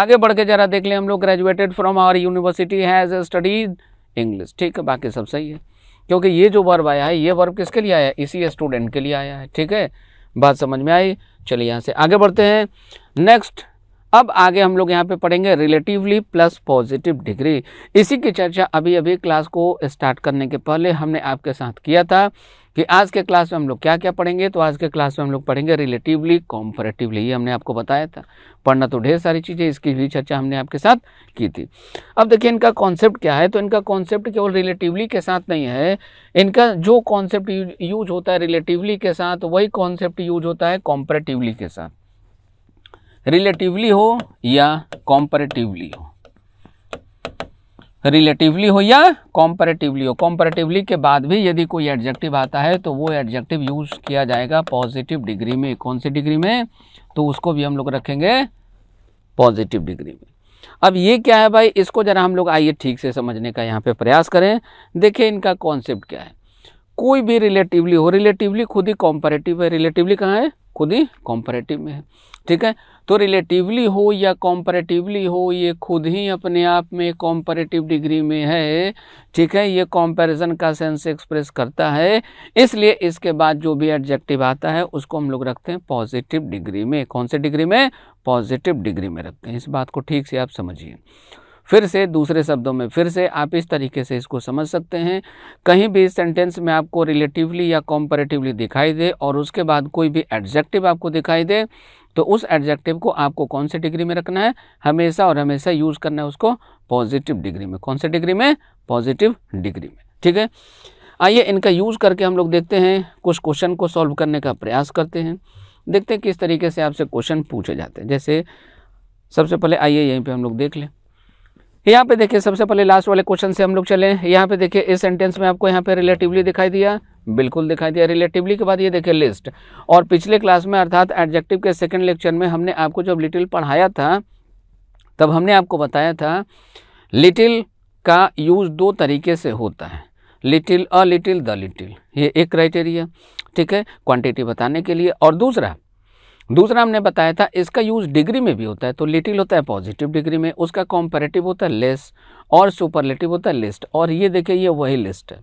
आगे बढ़ के ज़रा देख लें हम लोग graduated from our university has studies English ठीक है बाकी सब सही है क्योंकि ये जो वर्ब आया है ये वर्ब किसके लिए आया है इसी स्टूडेंट के लिए आया है ठीक है बात समझ में आई चलिए यहाँ से आगे बढ़ते हैं नेक्स्ट अब आगे हम लोग यहाँ पे पढ़ेंगे रिलेटिवली प्लस पॉजिटिव डिग्री इसी की चर्चा अभी अभी क्लास को स्टार्ट करने के पहले हमने आपके साथ किया था कि आज के क्लास में हम लोग क्या क्या पढ़ेंगे तो आज के क्लास में हम लोग पढ़ेंगे रिलेटिवली कॉम्परेटिवली ये हमने आपको बताया था पढ़ना तो ढेर सारी चीज़ें इसकी भी चर्चा हमने आपके साथ की थी अब देखिए इनका कॉन्सेप्ट क्या है तो इनका कॉन्सेप्ट केवल रिलेटिवली के साथ नहीं है इनका जो कॉन्सेप्ट यूज होता है रिलेटिवली के साथ वही कॉन्सेप्ट यूज होता है कॉम्परेटिवली के साथ रिलेटिवली हो या कॉम्परेटिवली हो रिलेटिवली हो या कॉम्परेटिवली हो कॉम्परेटिवली के बाद भी यदि कोई एडजेक्टिव आता है तो वो एडजेक्टिव यूज़ किया जाएगा पॉजिटिव डिग्री में कौन सी डिग्री में तो उसको भी हम लोग रखेंगे पॉजिटिव डिग्री में अब ये क्या है भाई इसको ज़रा हम लोग आइए ठीक से समझने का यहाँ पे प्रयास करें देखिए इनका कॉन्सेप्ट क्या है कोई भी रिलेटिवली हो रिलेटिवली खुद ही कॉम्परेटिव है रिलेटिवली कहाँ है खुद ही कॉम्परेटिव में है ठीक है तो रिलेटिवली हो या कॉम्परेटिवली हो ये खुद ही अपने आप में कॉम्परेटिव डिग्री में है ठीक है ये कॉम्पेरिजन का सेंस एक्सप्रेस करता है इसलिए इसके बाद जो भी एडजेक्टिव आता है उसको हम लोग रखते हैं पॉजिटिव डिग्री में कौन से डिग्री में पॉजिटिव डिग्री में रखते हैं इस बात को ठीक से आप समझिए फिर से दूसरे शब्दों में फिर से आप इस तरीके से इसको समझ सकते हैं कहीं भी सेंटेंस में आपको रिलेटिवली या कॉम्परेटिवली दिखाई दे और उसके बाद कोई भी एडजेक्टिव आपको दिखाई दे तो उस एडजेक्टिव को आपको कौन से डिग्री में रखना है हमेशा और हमेशा यूज़ करना है उसको पॉजिटिव डिग्री में कौन से डिग्री में पॉजिटिव डिग्री में ठीक है आइए इनका यूज़ करके हम लोग देखते हैं कुछ क्वेश्चन को सॉल्व करने का प्रयास करते हैं देखते हैं किस तरीके से आपसे क्वेश्चन पूछे जाते हैं जैसे सबसे पहले आइए यहीं पे हम लोग देख लें यहाँ पे देखिए सबसे पहले लास्ट वाले क्वेश्चन से हम लोग चले यहाँ पे देखिए इस सेंटेंस में आपको यहाँ पे रिलेटिवली दिखाई दिया बिल्कुल दिखाई दिया रिलेटिवली के बाद ये देखिए लिस्ट और पिछले क्लास में अर्थात एडजेक्टिव के सेकेंड लेक्चर में हमने आपको जब लिटिल पढ़ाया था तब हमने आपको बताया था लिटिल का यूज़ दो तरीके से होता है little a little the little ये एक क्राइटेरिया ठीक है क्वान्टिटी बताने के लिए और दूसरा दूसरा हमने बताया था इसका यूज़ डिग्री में भी होता है तो लिटिल होता है पॉजिटिव डिग्री में उसका कॉम्पेरेटिव होता है लेस और सुपरलेटिव होता है लिस्ट और ये देखिए ये वही लिस्ट है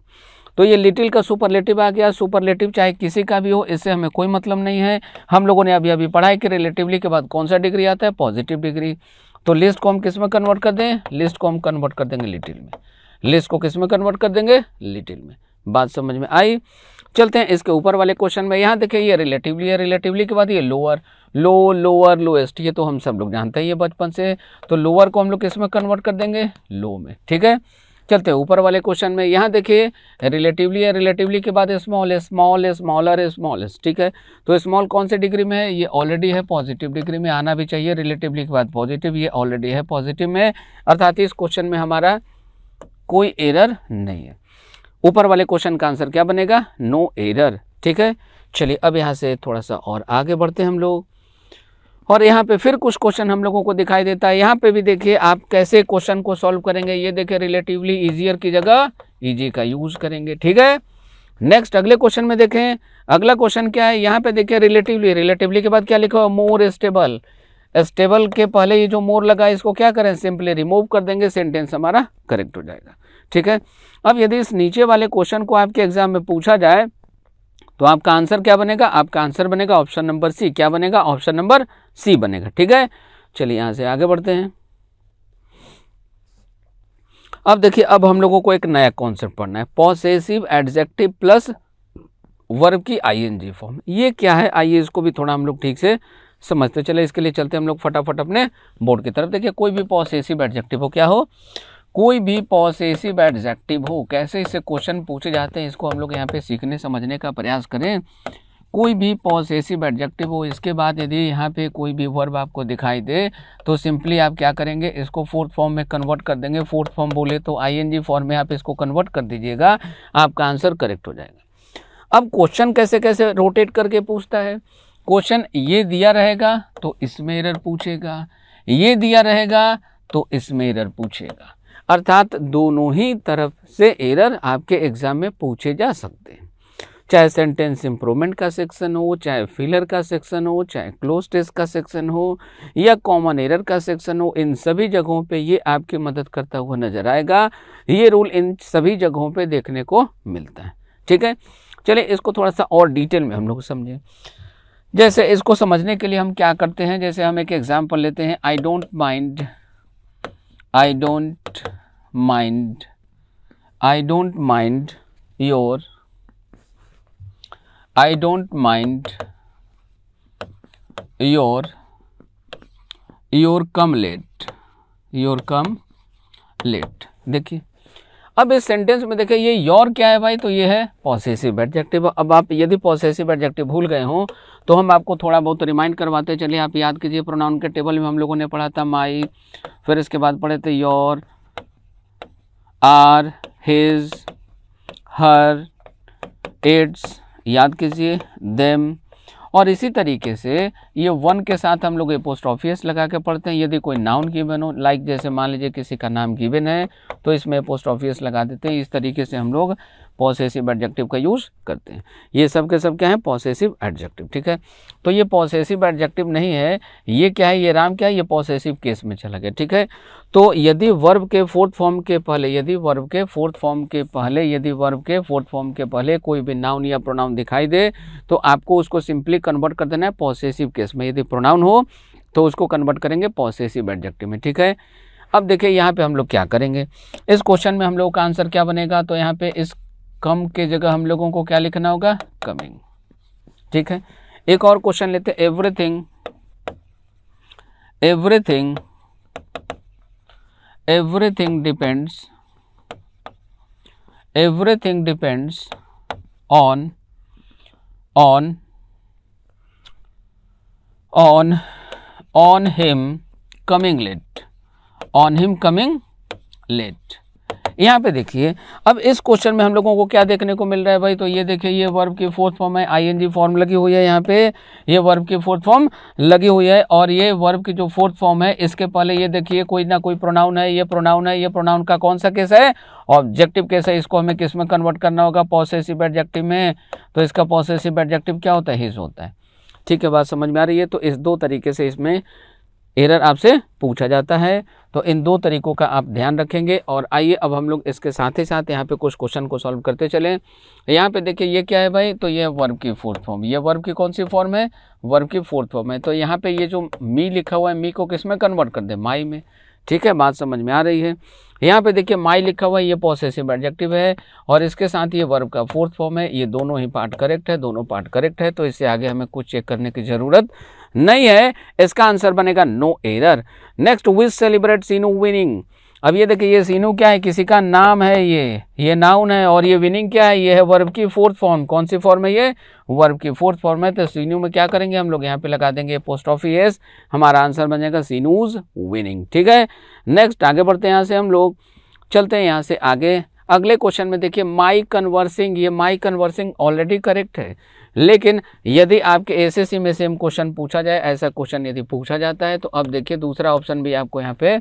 तो ये लिटिल का सुपरलेटिव आ गया सुपरलेटिव चाहे किसी का भी हो इससे हमें कोई मतलब नहीं है हम लोगों ने अभी अभी पढ़ाई की रिलेटिवली के बाद कौन सा डिग्री आता है पॉजिटिव डिग्री तो लिस्ट को हम किस में कन्वर्ट कर दें लिस्ट को हम कन्वर्ट कर देंगे लिटिल में लिस्ट को किस में कन्वर्ट कर देंगे लिटिल में बात समझ में आई चलते हैं इसके ऊपर वाले क्वेश्चन में यहाँ देखिए ये रिलेटिवली है रिलेटिवली के बाद ये लोअर लो लोअर लोएस्ट ये तो हम सब लोग जानते हैं ये बचपन से तो लोअर को हम लोग किस में कन्वर्ट कर देंगे लो में ठीक है चलते हैं ऊपर वाले क्वेश्चन में यहाँ देखिए रिलेटिवली है रिलेटिवली के बाद स्मॉल स्मॉल स्मॉलर स्मॉलेस्ट ठीक है तो स्मॉल कौन से डिग्री में है ये ऑलरेडी है पॉजिटिव डिग्री में आना भी चाहिए रिलेटिवली के बाद पॉजिटिव ये ऑलरेडी है पॉजिटिव में अर्थात इस क्वेश्चन में हमारा कोई एरर नहीं है ऊपर वाले क्वेश्चन का आंसर क्या बनेगा नो एरर ठीक है चलिए अब यहाँ से थोड़ा सा और आगे बढ़ते हम लोग और यहाँ पे फिर कुछ क्वेश्चन हम लोगों को दिखाई देता है यहाँ पे भी देखिए आप कैसे क्वेश्चन को सॉल्व करेंगे ये देखिए रिलेटिवली इजियर की जगह ईजी का यूज़ करेंगे ठीक है नेक्स्ट अगले क्वेश्चन में देखें अगला क्वेश्चन क्या है यहाँ पे देखिए रिलेटिवली रिलेटिवली के बाद क्या लिखा हुआ मोर स्टेबल स्टेबल के पहले ये जो मोर लगा इसको क्या करें सिंपली रिमूव कर देंगे सेंटेंस हमारा करेक्ट हो जाएगा ठीक है अब यदि इस नीचे वाले क्वेश्चन को आपके एग्जाम में पूछा जाए तो आपका आंसर क्या बनेगा आपका आंसर बनेगा ऑप्शन नंबर सी क्या बनेगा ऑप्शन नंबर सी बनेगा ठीक है चलिए यहां से आगे बढ़ते हैं अब देखिए अब हम लोगों को एक नया कॉन्सेप्ट पढ़ना है पॉसेसिव एडजेक्टिव प्लस वर्ब की आईएनजी फॉर्म ये क्या है आइए इसको भी थोड़ा हम लोग ठीक से समझते चले इसके लिए चलते हम लोग फटाफट अपने बोर्ड की तरफ देखिए कोई भी पॉसेसिव एडजेक्टिव हो क्या हो कोई भी पॉसेसिव एडजेक्टिव हो कैसे इससे क्वेश्चन पूछे जाते हैं इसको हम लोग यहाँ पे सीखने समझने का प्रयास करें कोई भी पॉसेसिव एडजेक्टिव हो इसके बाद यदि यहाँ पे कोई भी वर्ब आपको दिखाई दे तो सिंपली आप क्या करेंगे इसको फोर्थ फॉर्म में कन्वर्ट कर देंगे फोर्थ फॉर्म बोले तो आईएनजी फॉर्म में आप इसको कन्वर्ट कर दीजिएगा आपका आंसर करेक्ट हो जाएगा अब क्वेश्चन कैसे कैसे रोटेट करके पूछता है क्वेश्चन ये दिया रहेगा तो इसमें एरर पूछेगा ये दिया रहेगा तो इसमें एरर पूछेगा अर्थात दोनों ही तरफ से एरर आपके एग्ज़ाम में पूछे जा सकते हैं चाहे सेंटेंस इम्प्रूवमेंट का सेक्शन हो चाहे फिलर का सेक्शन हो चाहे क्लोज टेस्ट का सेक्शन हो या कॉमन एरर का सेक्शन हो इन सभी जगहों पे ये आपकी मदद करता हुआ नज़र आएगा ये रूल इन सभी जगहों पे देखने को मिलता है ठीक है चलिए इसको थोड़ा सा और डिटेल में हम लोग समझें जैसे इसको समझने के लिए हम क्या करते हैं जैसे हम एक एग्ज़ाम्पल लेते हैं I don't mind I don't mind I don't mind your I don't mind your your come late your come late देखिए अब इस सेंटेंस में देखें ये योर क्या है भाई तो ये है पॉसेसिव एडजेक्टिव अब आप यदि पॉसेसिव एडजेक्टिव भूल गए हों तो हम आपको थोड़ा बहुत रिमाइंड करवाते चलिए आप याद कीजिए प्रोनाउन के टेबल में हम लोगों ने पढ़ा था माई फिर इसके बाद पढ़े थे your our his her its याद कीजिए देम और इसी तरीके से ये वन के साथ हम लोग ये पोस्ट ऑफिस लगा के पढ़ते हैं यदि कोई नाउन गिवन हो लाइक जैसे मान लीजिए किसी का नाम गिवन है तो इसमें पोस्ट ऑफिस लगा देते हैं इस तरीके से हम लोग पॉसेसिव एडजेक्टिव का यूज़ करते हैं ये सब के सब क्या है पॉसेसिव एडजेक्टिव ठीक है तो ये पॉसेसिव एडजेक्टिव नहीं है ये क्या है ये राम क्या है ये पॉसेसिव केस में चला गया ठीक है तो यदि वर्ब के फोर्थ फॉर्म के पहले यदि वर्ब के फोर्थ फॉर्म के पहले यदि वर्ब के फोर्थ फॉर्म के पहले कोई भी नाउन या प्रोनाउन दिखाई दे तो आपको उसको सिंपली कन्वर्ट कर देना है पॉसेसिव केस में यदि प्रोनाउन हो तो उसको कन्वर्ट करेंगे पॉसेसिव एडजेक्टिव में ठीक है अब देखिए यहाँ पे हम लोग क्या करेंगे इस क्वेश्चन में हम लोग का आंसर क्या बनेगा तो यहाँ पे इस कम के जगह हम लोगों को क्या लिखना होगा कमिंग ठीक है एक और क्वेश्चन लेते हैं everything everything everything depends everything depends on on on on him coming late on him coming late यहाँ पे देखिए अब इस क्वेश्चन में हम लोगों को क्या देखने को मिल रहा है भाई तो ये देखिए ये वर्ब की फोर्थ फॉर्म है आईएनजी फॉर्म लगी हुई है यहाँ पे ये वर्ब की फोर्थ फॉर्म लगी हुई है और ये वर्ब की जो फोर्थ फॉर्म है इसके पहले ये देखिए कोई ना कोई प्रोनाउन है ये प्रोनाउन है ये प्रोनाउन का कौन सा केस है ऑब्जेक्टिव केस है इसको हमें किस में कन्वर्ट करना होगा पॉसेसिव एडजेक्टिव में तो इसका पॉसेसिव एडजेक्टिव क्या होता है हिज होता है ठीक है बात समझ में आ रही है तो इस दो तरीके से इसमें एरर आपसे पूछा जाता है तो इन दो तरीकों का आप ध्यान रखेंगे और आइए अब हम लोग इसके साथ ही साथ यहाँ पे कुछ क्वेश्चन को सॉल्व करते चलें यहाँ पे देखिए ये क्या है भाई तो ये वर्ब की फोर्थ फॉर्म ये वर्ब की कौन सी फॉर्म है वर्ब की फोर्थ फॉर्म है तो यहाँ पे ये जो मी लिखा हुआ है मी को किस में कन्वर्ट कर दे माई में ठीक है बात समझ में आ रही है यहाँ पे देखिए माई लिखा हुआ है ये पॉसेसिव एडजेक्टिव है और इसके साथ ये वर्ब का फोर्थ फॉर्म है ये दोनों ही पार्ट करेक्ट है दोनों पार्ट करेक्ट है तो इससे आगे हमें कुछ चेक करने की ज़रूरत नहीं है इसका आंसर बनेगा no error next which celebrate सीनू विनिंग अब ये देखिए ये सीनू क्या है किसी का नाम है ये ये नाउन है और ये विनिंग क्या है ये है वर्ब की फोर्थ फॉर्म कौन सी फॉर्म है ये वर्ब की फोर्थ फॉर्म है तो सीनू में क्या करेंगे हम लोग यहाँ पे लगा देंगे पोस्ट ऑफिस हमारा आंसर बन जाएगा सीनूज विनिंग ठीक है नेक्स्ट आगे बढ़ते हैं यहाँ से हम लोग चलते हैं यहाँ से आगे अगले क्वेश्चन में देखिए माई कन्वर्सिंग ये माई कन्वर्सिंग ऑलरेडी करेक्ट है लेकिन यदि आपके एसएससी में सेम क्वेश्चन पूछा जाए ऐसा क्वेश्चन यदि पूछा जाता है तो अब देखिए दूसरा ऑप्शन भी आपको यहाँ पे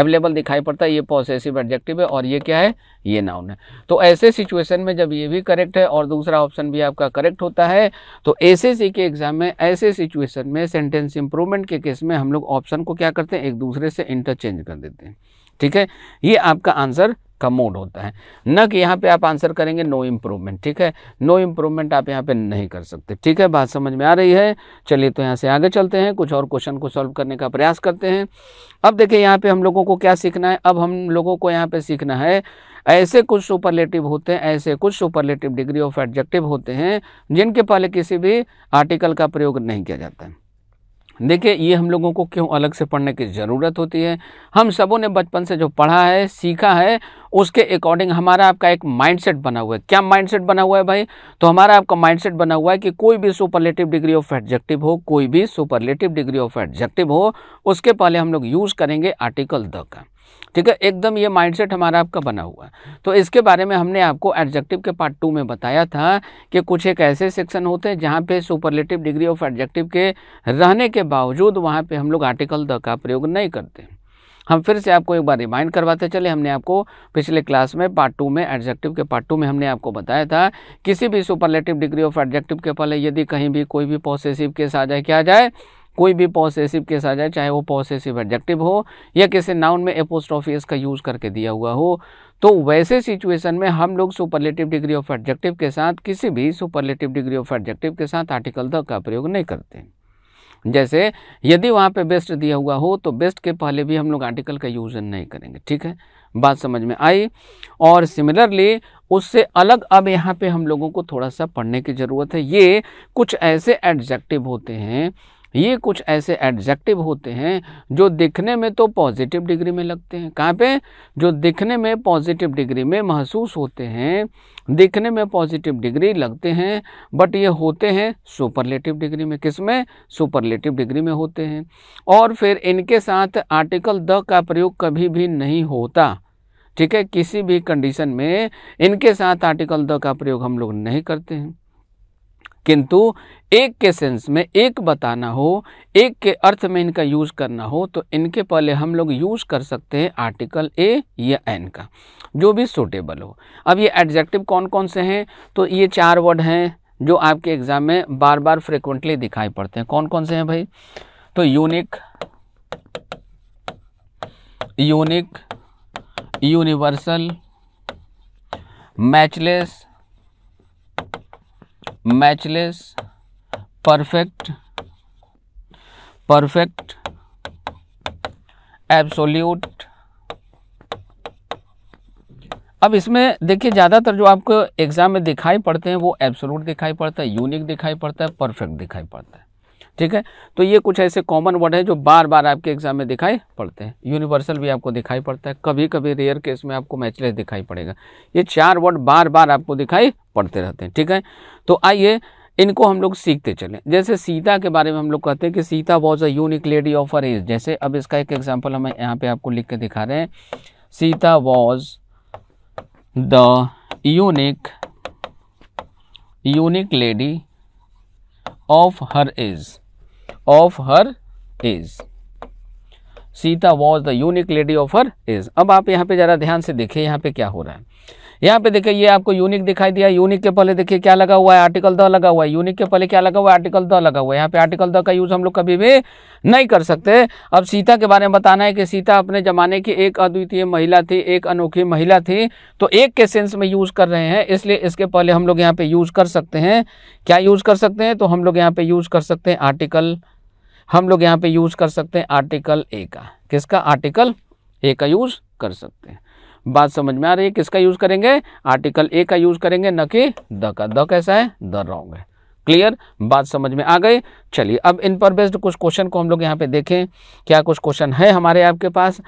अवेलेबल दिखाई पड़ता है ये पॉसेसिव एडजेक्टिव है और ये क्या है ये नाउन है तो ऐसे सिचुएशन में जब ये भी करेक्ट है और दूसरा ऑप्शन भी आपका करेक्ट होता है तो एसएससी के एग्जाम में ऐसे सिचुएशन में सेंटेंस इंप्रूवमेंट के केस में हम लोग ऑप्शन को क्या करते हैं एक दूसरे से इंटरचेंज कर देते हैं ठीक है ये आपका आंसर का मोड होता है न कि यहाँ पे आप आंसर करेंगे नो इम्प्रूवमेंट ठीक है नो इम्प्रूवमेंट आप यहाँ पे नहीं कर सकते ठीक है बात समझ में आ रही है चलिए तो यहाँ से आगे चलते हैं कुछ और क्वेश्चन को सॉल्व करने का प्रयास करते हैं अब देखिए यहाँ पे हम लोगों को क्या सीखना है अब हम लोगों को यहाँ पे सीखना है ऐसे कुछ सुपरलेटिव होते हैं ऐसे कुछ सुपरलेटिव डिग्री ऑफ एडजेक्टिव होते हैं जिनके पहले किसी भी आर्टिकल का प्रयोग नहीं किया जाता है देखिए ये हम लोगों को क्यों अलग से पढ़ने की ज़रूरत होती है हम सबों ने बचपन से जो पढ़ा है सीखा है उसके अकॉर्डिंग हमारा आपका एक माइंडसेट बना हुआ है क्या माइंडसेट बना हुआ है भाई तो हमारा आपका माइंडसेट बना हुआ है कि कोई भी सुपरलेटिव डिग्री ऑफ एडजेक्टिव हो कोई भी सुपरलेटिव डिग्री ऑफ एडजेक्टिव हो उसके पहले हम लोग यूज़ करेंगे आर्टिकल द का ठीक है एकदम ये माइंडसेट हमारा आपका बना हुआ है तो इसके बारे में हमने आपको एडजेक्टिव के पार्ट टू में बताया था कि कुछ एक ऐसे सेक्शन होते हैं जहाँ पे सुपरलेटिव डिग्री ऑफ एडजेक्टिव के रहने के बावजूद वहाँ पे हम लोग आर्टिकल द का प्रयोग नहीं करते हम फिर से आपको एक बार रिमाइंड करवाते चले हमने आपको पिछले क्लास में पार्ट टू में एडजेक्टिव के पार्ट टू में हमने आपको बताया था किसी भी सुपरलेटिव डिग्री ऑफ एडजेक्टिव के पहले यदि कहीं भी कोई भी पॉसेसिव केस आ जाए क्या जाए कोई भी पॉसेसिव केस आ जाए चाहे वो पॉसेसिव एडजेक्टिव हो या किसी नाउन में एपोस्ट्रॉफी इसका यूज़ करके दिया हुआ हो तो वैसे सिचुएशन में हम लोग सुपरलेटिव डिग्री ऑफ एडजेक्टिव के साथ किसी भी सुपरलेटिव डिग्री ऑफ एडजेक्टिव के साथ आर्टिकल द का प्रयोग नहीं करते जैसे यदि वहाँ पे बेस्ट दिया हुआ हो तो बेस्ट के पहले भी हम लोग आर्टिकल का यूज नहीं करेंगे ठीक है बात समझ में आई और सिमिलरली उससे अलग अब यहाँ पे हम लोगों को थोड़ा सा पढ़ने की ज़रूरत है ये कुछ ऐसे एडजेक्टिव होते हैं ये कुछ ऐसे एडजेक्टिव होते हैं जो दिखने में तो पॉजिटिव डिग्री में लगते हैं कहाँ पे जो दिखने में पॉजिटिव डिग्री में महसूस होते हैं दिखने में पॉजिटिव डिग्री लगते हैं बट ये होते हैं सुपरलेटिव डिग्री में किस में सुपरलेटिव डिग्री में होते हैं और फिर इनके साथ आर्टिकल द का प्रयोग कभी भी नहीं होता ठीक है किसी भी कंडीशन में इनके साथ आर्टिकल द का प्रयोग हम लोग नहीं करते हैं किंतु एक के सेंस में एक बताना हो एक के अर्थ में इनका यूज़ करना हो तो इनके पहले हम लोग यूज़ कर सकते हैं आर्टिकल ए या एन का जो भी सूटेबल हो अब ये एडजेक्टिव कौन कौन से हैं तो ये चार वर्ड हैं जो आपके एग्ज़ाम में बार बार फ्रिक्वेंटली दिखाई पड़ते हैं कौन कौन से हैं भाई तो unique unique universal matchless matchless perfect perfect absolute अब इसमें देखिए ज़्यादातर जो आपको एग्ज़ाम में दिखाई पड़ते हैं वो एब्सोल्यूट दिखाई पड़ता है यूनिक दिखाई पड़ता है परफेक्ट दिखाई पड़ता है ठीक है तो ये कुछ ऐसे कॉमन वर्ड है जो बार बार आपके एग्जाम में दिखाई पड़ते हैं यूनिवर्सल भी आपको दिखाई पड़ता है कभी कभी रेयर केस में आपको मैचलेस दिखाई पड़ेगा ये चार वर्ड बार बार आपको दिखाई पड़ते रहते हैं ठीक है तो आइए इनको हम लोग सीखते चलें जैसे सीता के बारे में हम लोग कहते हैं कि Sita was a unique lady of her age जैसे अब इसका एक एग्जाम्पल हम यहाँ पे आपको लिख के दिखा रहे हैं Sita was the unique unique lady of her age of her age Sita was the unique lady of her age अब आप यहाँ पे ज़रा ध्यान से देखिए यहाँ पे क्या हो रहा है यहाँ पे देखिए ये आपको यूनिक दिखाई दिया यूनिक के पहले देखिए क्या लगा हुआ है आर्टिकल द लगा हुआ है यूनिक के पहले क्या लगा हुआ है आर्टिकल द लगा हुआ है यहाँ पे आर्टिकल द का यूज़ हम लोग कभी भी नहीं कर सकते अब सीता के बारे में बताना है कि सीता अपने ज़माने की एक अद्वितीय महिला थी एक अनोखी महिला थी तो एक के सेंस में यूज़ कर रहे हैं इसलिए इसके पहले हम लोग यहाँ पे यूज़ कर सकते हैं क्या यूज़ कर सकते हैं तो हम लोग यहाँ पे यूज़ कर सकते हैं आर्टिकल हम लोग यहाँ पे यूज़ कर सकते हैं आर्टिकल ए का किसका आर्टिकल ए का यूज़ कर सकते हैं बात समझ में आ रही है किसका यूज़ करेंगे आर्टिकल ए का यूज़ करेंगे न कि द का द कैसा है द रॉन्ग है क्लियर बात समझ में आ गई चलिए अब इन पर बेस्ड कुछ क्वेश्चन को हम लोग यहाँ पे देखें क्या कुछ क्वेश्चन है हमारे आपके पास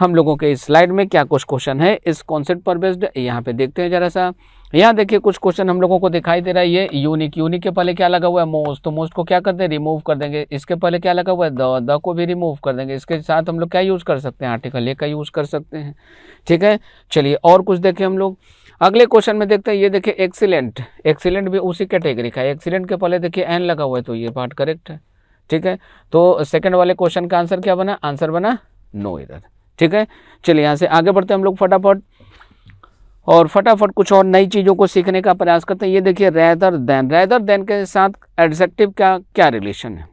हम लोगों के इस स्लाइड में क्या कुछ क्वेश्चन है इस कॉन्सेप्ट पर बेस्ड यहाँ पे देखते हैं जरा सा यहाँ देखिए कुछ क्वेश्चन हम लोगों को दिखाई दे रहा है ये यूनिक यूनिक के पहले क्या लगा हुआ है मोस्ट तो मोस्ट को क्या करते हैं रिमूव कर देंगे इसके पहले क्या लगा हुआ है द द को भी रिमूव कर देंगे इसके साथ हम लोग क्या यूज़ कर सकते हैं आर्टिकल ए का यूज़ कर सकते हैं ठीक है चलिए और कुछ देखें हम लोग अगले क्वेश्चन में देखते हैं ये देखिए एक्सीलेंट एक्सीलेंट भी उसी कैटेगरी का है एक्सीलेंट के पहले देखिए एन लगा हुआ है तो ये पार्ट करेक्ट है ठीक है तो सेकेंड वाले क्वेश्चन का आंसर क्या बना आंसर बना नो इधर ठीक है चलिए यहाँ से आगे बढ़ते हैं हम लोग फटाफट और फटाफट कुछ और नई चीज़ों को सीखने का प्रयास करते हैं ये देखिए रैदर दैन रैदर दैन के साथ एडजेक्टिव का क्या रिलेशन है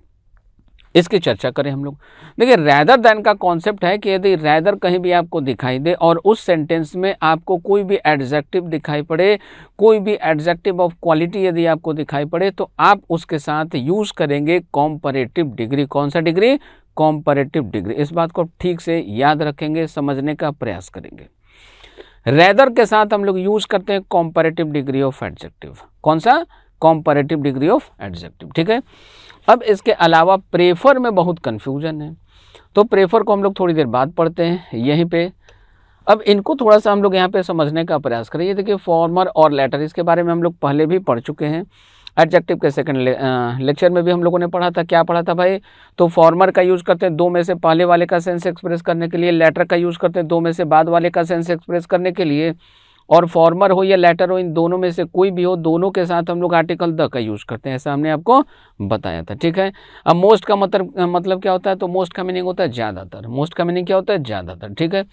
इसकी चर्चा करें हम लोग देखिए रैदर दैन का कॉन्सेप्ट है कि यदि रैदर कहीं भी आपको दिखाई दे और उस सेंटेंस में आपको कोई भी एडजेक्टिव दिखाई पड़े कोई भी एडजेक्टिव ऑफ क्वालिटी यदि आपको दिखाई पड़े तो आप उसके साथ यूज़ करेंगे कॉम्परेटिव डिग्री कौन सा डिग्री कॉम्परेटिव डिग्री इस बात को ठीक से याद रखेंगे समझने का प्रयास करेंगे रेदर के साथ हम लोग यूज करते हैं कॉम्परेटिव डिग्री ऑफ एडजेक्टिव कौन सा कॉम्परेटिव डिग्री ऑफ एडजेक्टिव ठीक है अब इसके अलावा प्रेफर में बहुत कन्फ्यूजन है तो प्रेफर को हम लोग थोड़ी देर बाद पढ़ते हैं यहीं पे अब इनको थोड़ा सा हम लोग यहाँ पे समझने का प्रयास करें ये देखिए फॉर्मर और लेटर इसके बारे में हम लोग पहले भी पढ़ चुके हैं एडजेक्टिव के सेकंड लेक्चर में भी हम लोगों ने पढ़ा था क्या पढ़ा था भाई तो फॉर्मर का यूज़ करते हैं दो में से पहले वाले का सेंस एक्सप्रेस करने के लिए लेटर का यूज़ करते हैं दो में से बाद वाले का सेंस एक्सप्रेस करने के लिए और फॉर्मर हो या लेटर हो इन दोनों में से कोई भी हो दोनों के साथ हम लोग आर्टिकल द का यूज़ करते हैं ऐसा हमने आपको बताया था ठीक है अब मोस्ट का मतलब मतलब क्या होता है तो मोस्ट का मीनिंग होता है ज़्यादातर मोस्ट का मीनिंग क्या होता है ज़्यादातर ठीक है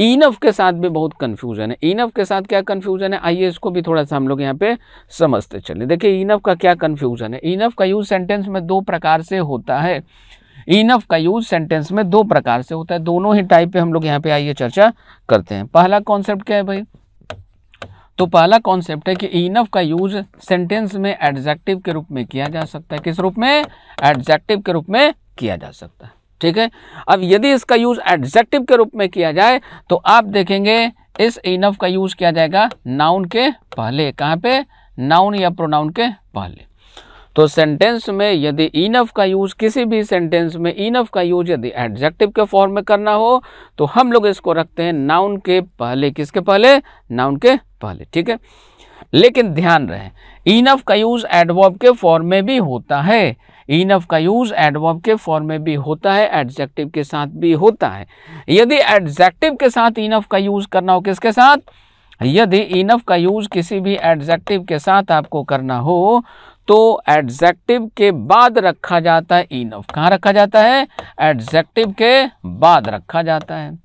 इनफ के साथ भी बहुत कंफ्यूजन है इनफ के साथ क्या कंफ्यूजन है आइए इसको भी थोड़ा सा हम लोग यहाँ पे समझते चले देखिए इनफ का क्या कंफ्यूजन है इनफ का यूज सेंटेंस में दो प्रकार से होता है इनफ का यूज सेंटेंस में दो प्रकार से होता है दोनों ही टाइप पे हम लोग यहाँ पे आइए चर्चा करते हैं पहला कॉन्सेप्ट क्या है भाई तो पहला कॉन्सेप्ट है कि इनफ का यूज सेंटेंस में एडजेक्टिव के रूप में किया जा सकता है किस रूप में एडजेक्टिव के रूप में किया जा सकता है ठीक है अब यदि इसका यूज एडजेक्टिव के रूप में किया जाए तो आप देखेंगे इस इनफ का यूज किया जाएगा नाउन के पहले कहां पे नाउन या प्रोनाउन के पहले तो सेंटेंस में यदि इनफ का यूज किसी भी सेंटेंस में इनफ का यूज यदि एडजेक्टिव के फॉर्म में करना हो तो हम लोग इसको रखते हैं नाउन के पहले किसके पहले नाउन के पहले ठीक है लेकिन ध्यान रहे इनफ का यूज एडवर्ब के फॉर्म में भी होता है इनफ का यूज एडवर्ब के फॉर्म में भी होता है एडजेक्टिव के साथ भी होता है यदि एडजेक्टिव के साथ इनफ का यूज करना हो किसके साथ यदि इनफ का यूज किसी भी एडजेक्टिव के साथ आपको करना हो तो एडजेक्टिव के बाद रखा जाता है इनफ कहाँ रखा जाता है एडजेक्टिव के बाद रखा जाता है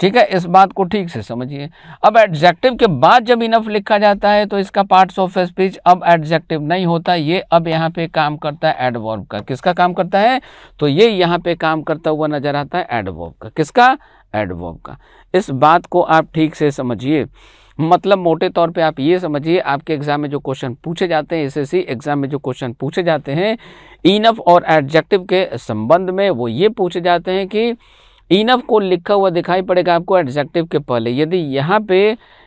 ठीक है इस बात को ठीक से समझिए अब एडजेक्टिव के बाद जब इनफ लिखा जाता है तो इसका पार्ट्स ऑफ स्पीच अब एडजेक्टिव नहीं होता ये अब यहाँ पे काम करता है एडवर्ब का किसका काम करता है तो ये यहाँ पे काम करता हुआ नजर आता है एडवर्ब का किसका एडवर्ब का इस बात को आप ठीक से समझिए मतलब मोटे तौर पे आप ये समझिए आपके एग्ज़ाम में जो क्वेश्चन पूछे जाते हैं एस एग्ज़ाम में जो क्वेश्चन पूछे जाते हैं इनफ और एडजेक्टिव के संबंध में वो ये पूछे जाते हैं कि इनफ को लिखा हुआ दिखाई पड़ेगा आपको एडजेक्टिव के पहले यदि यहाँ पे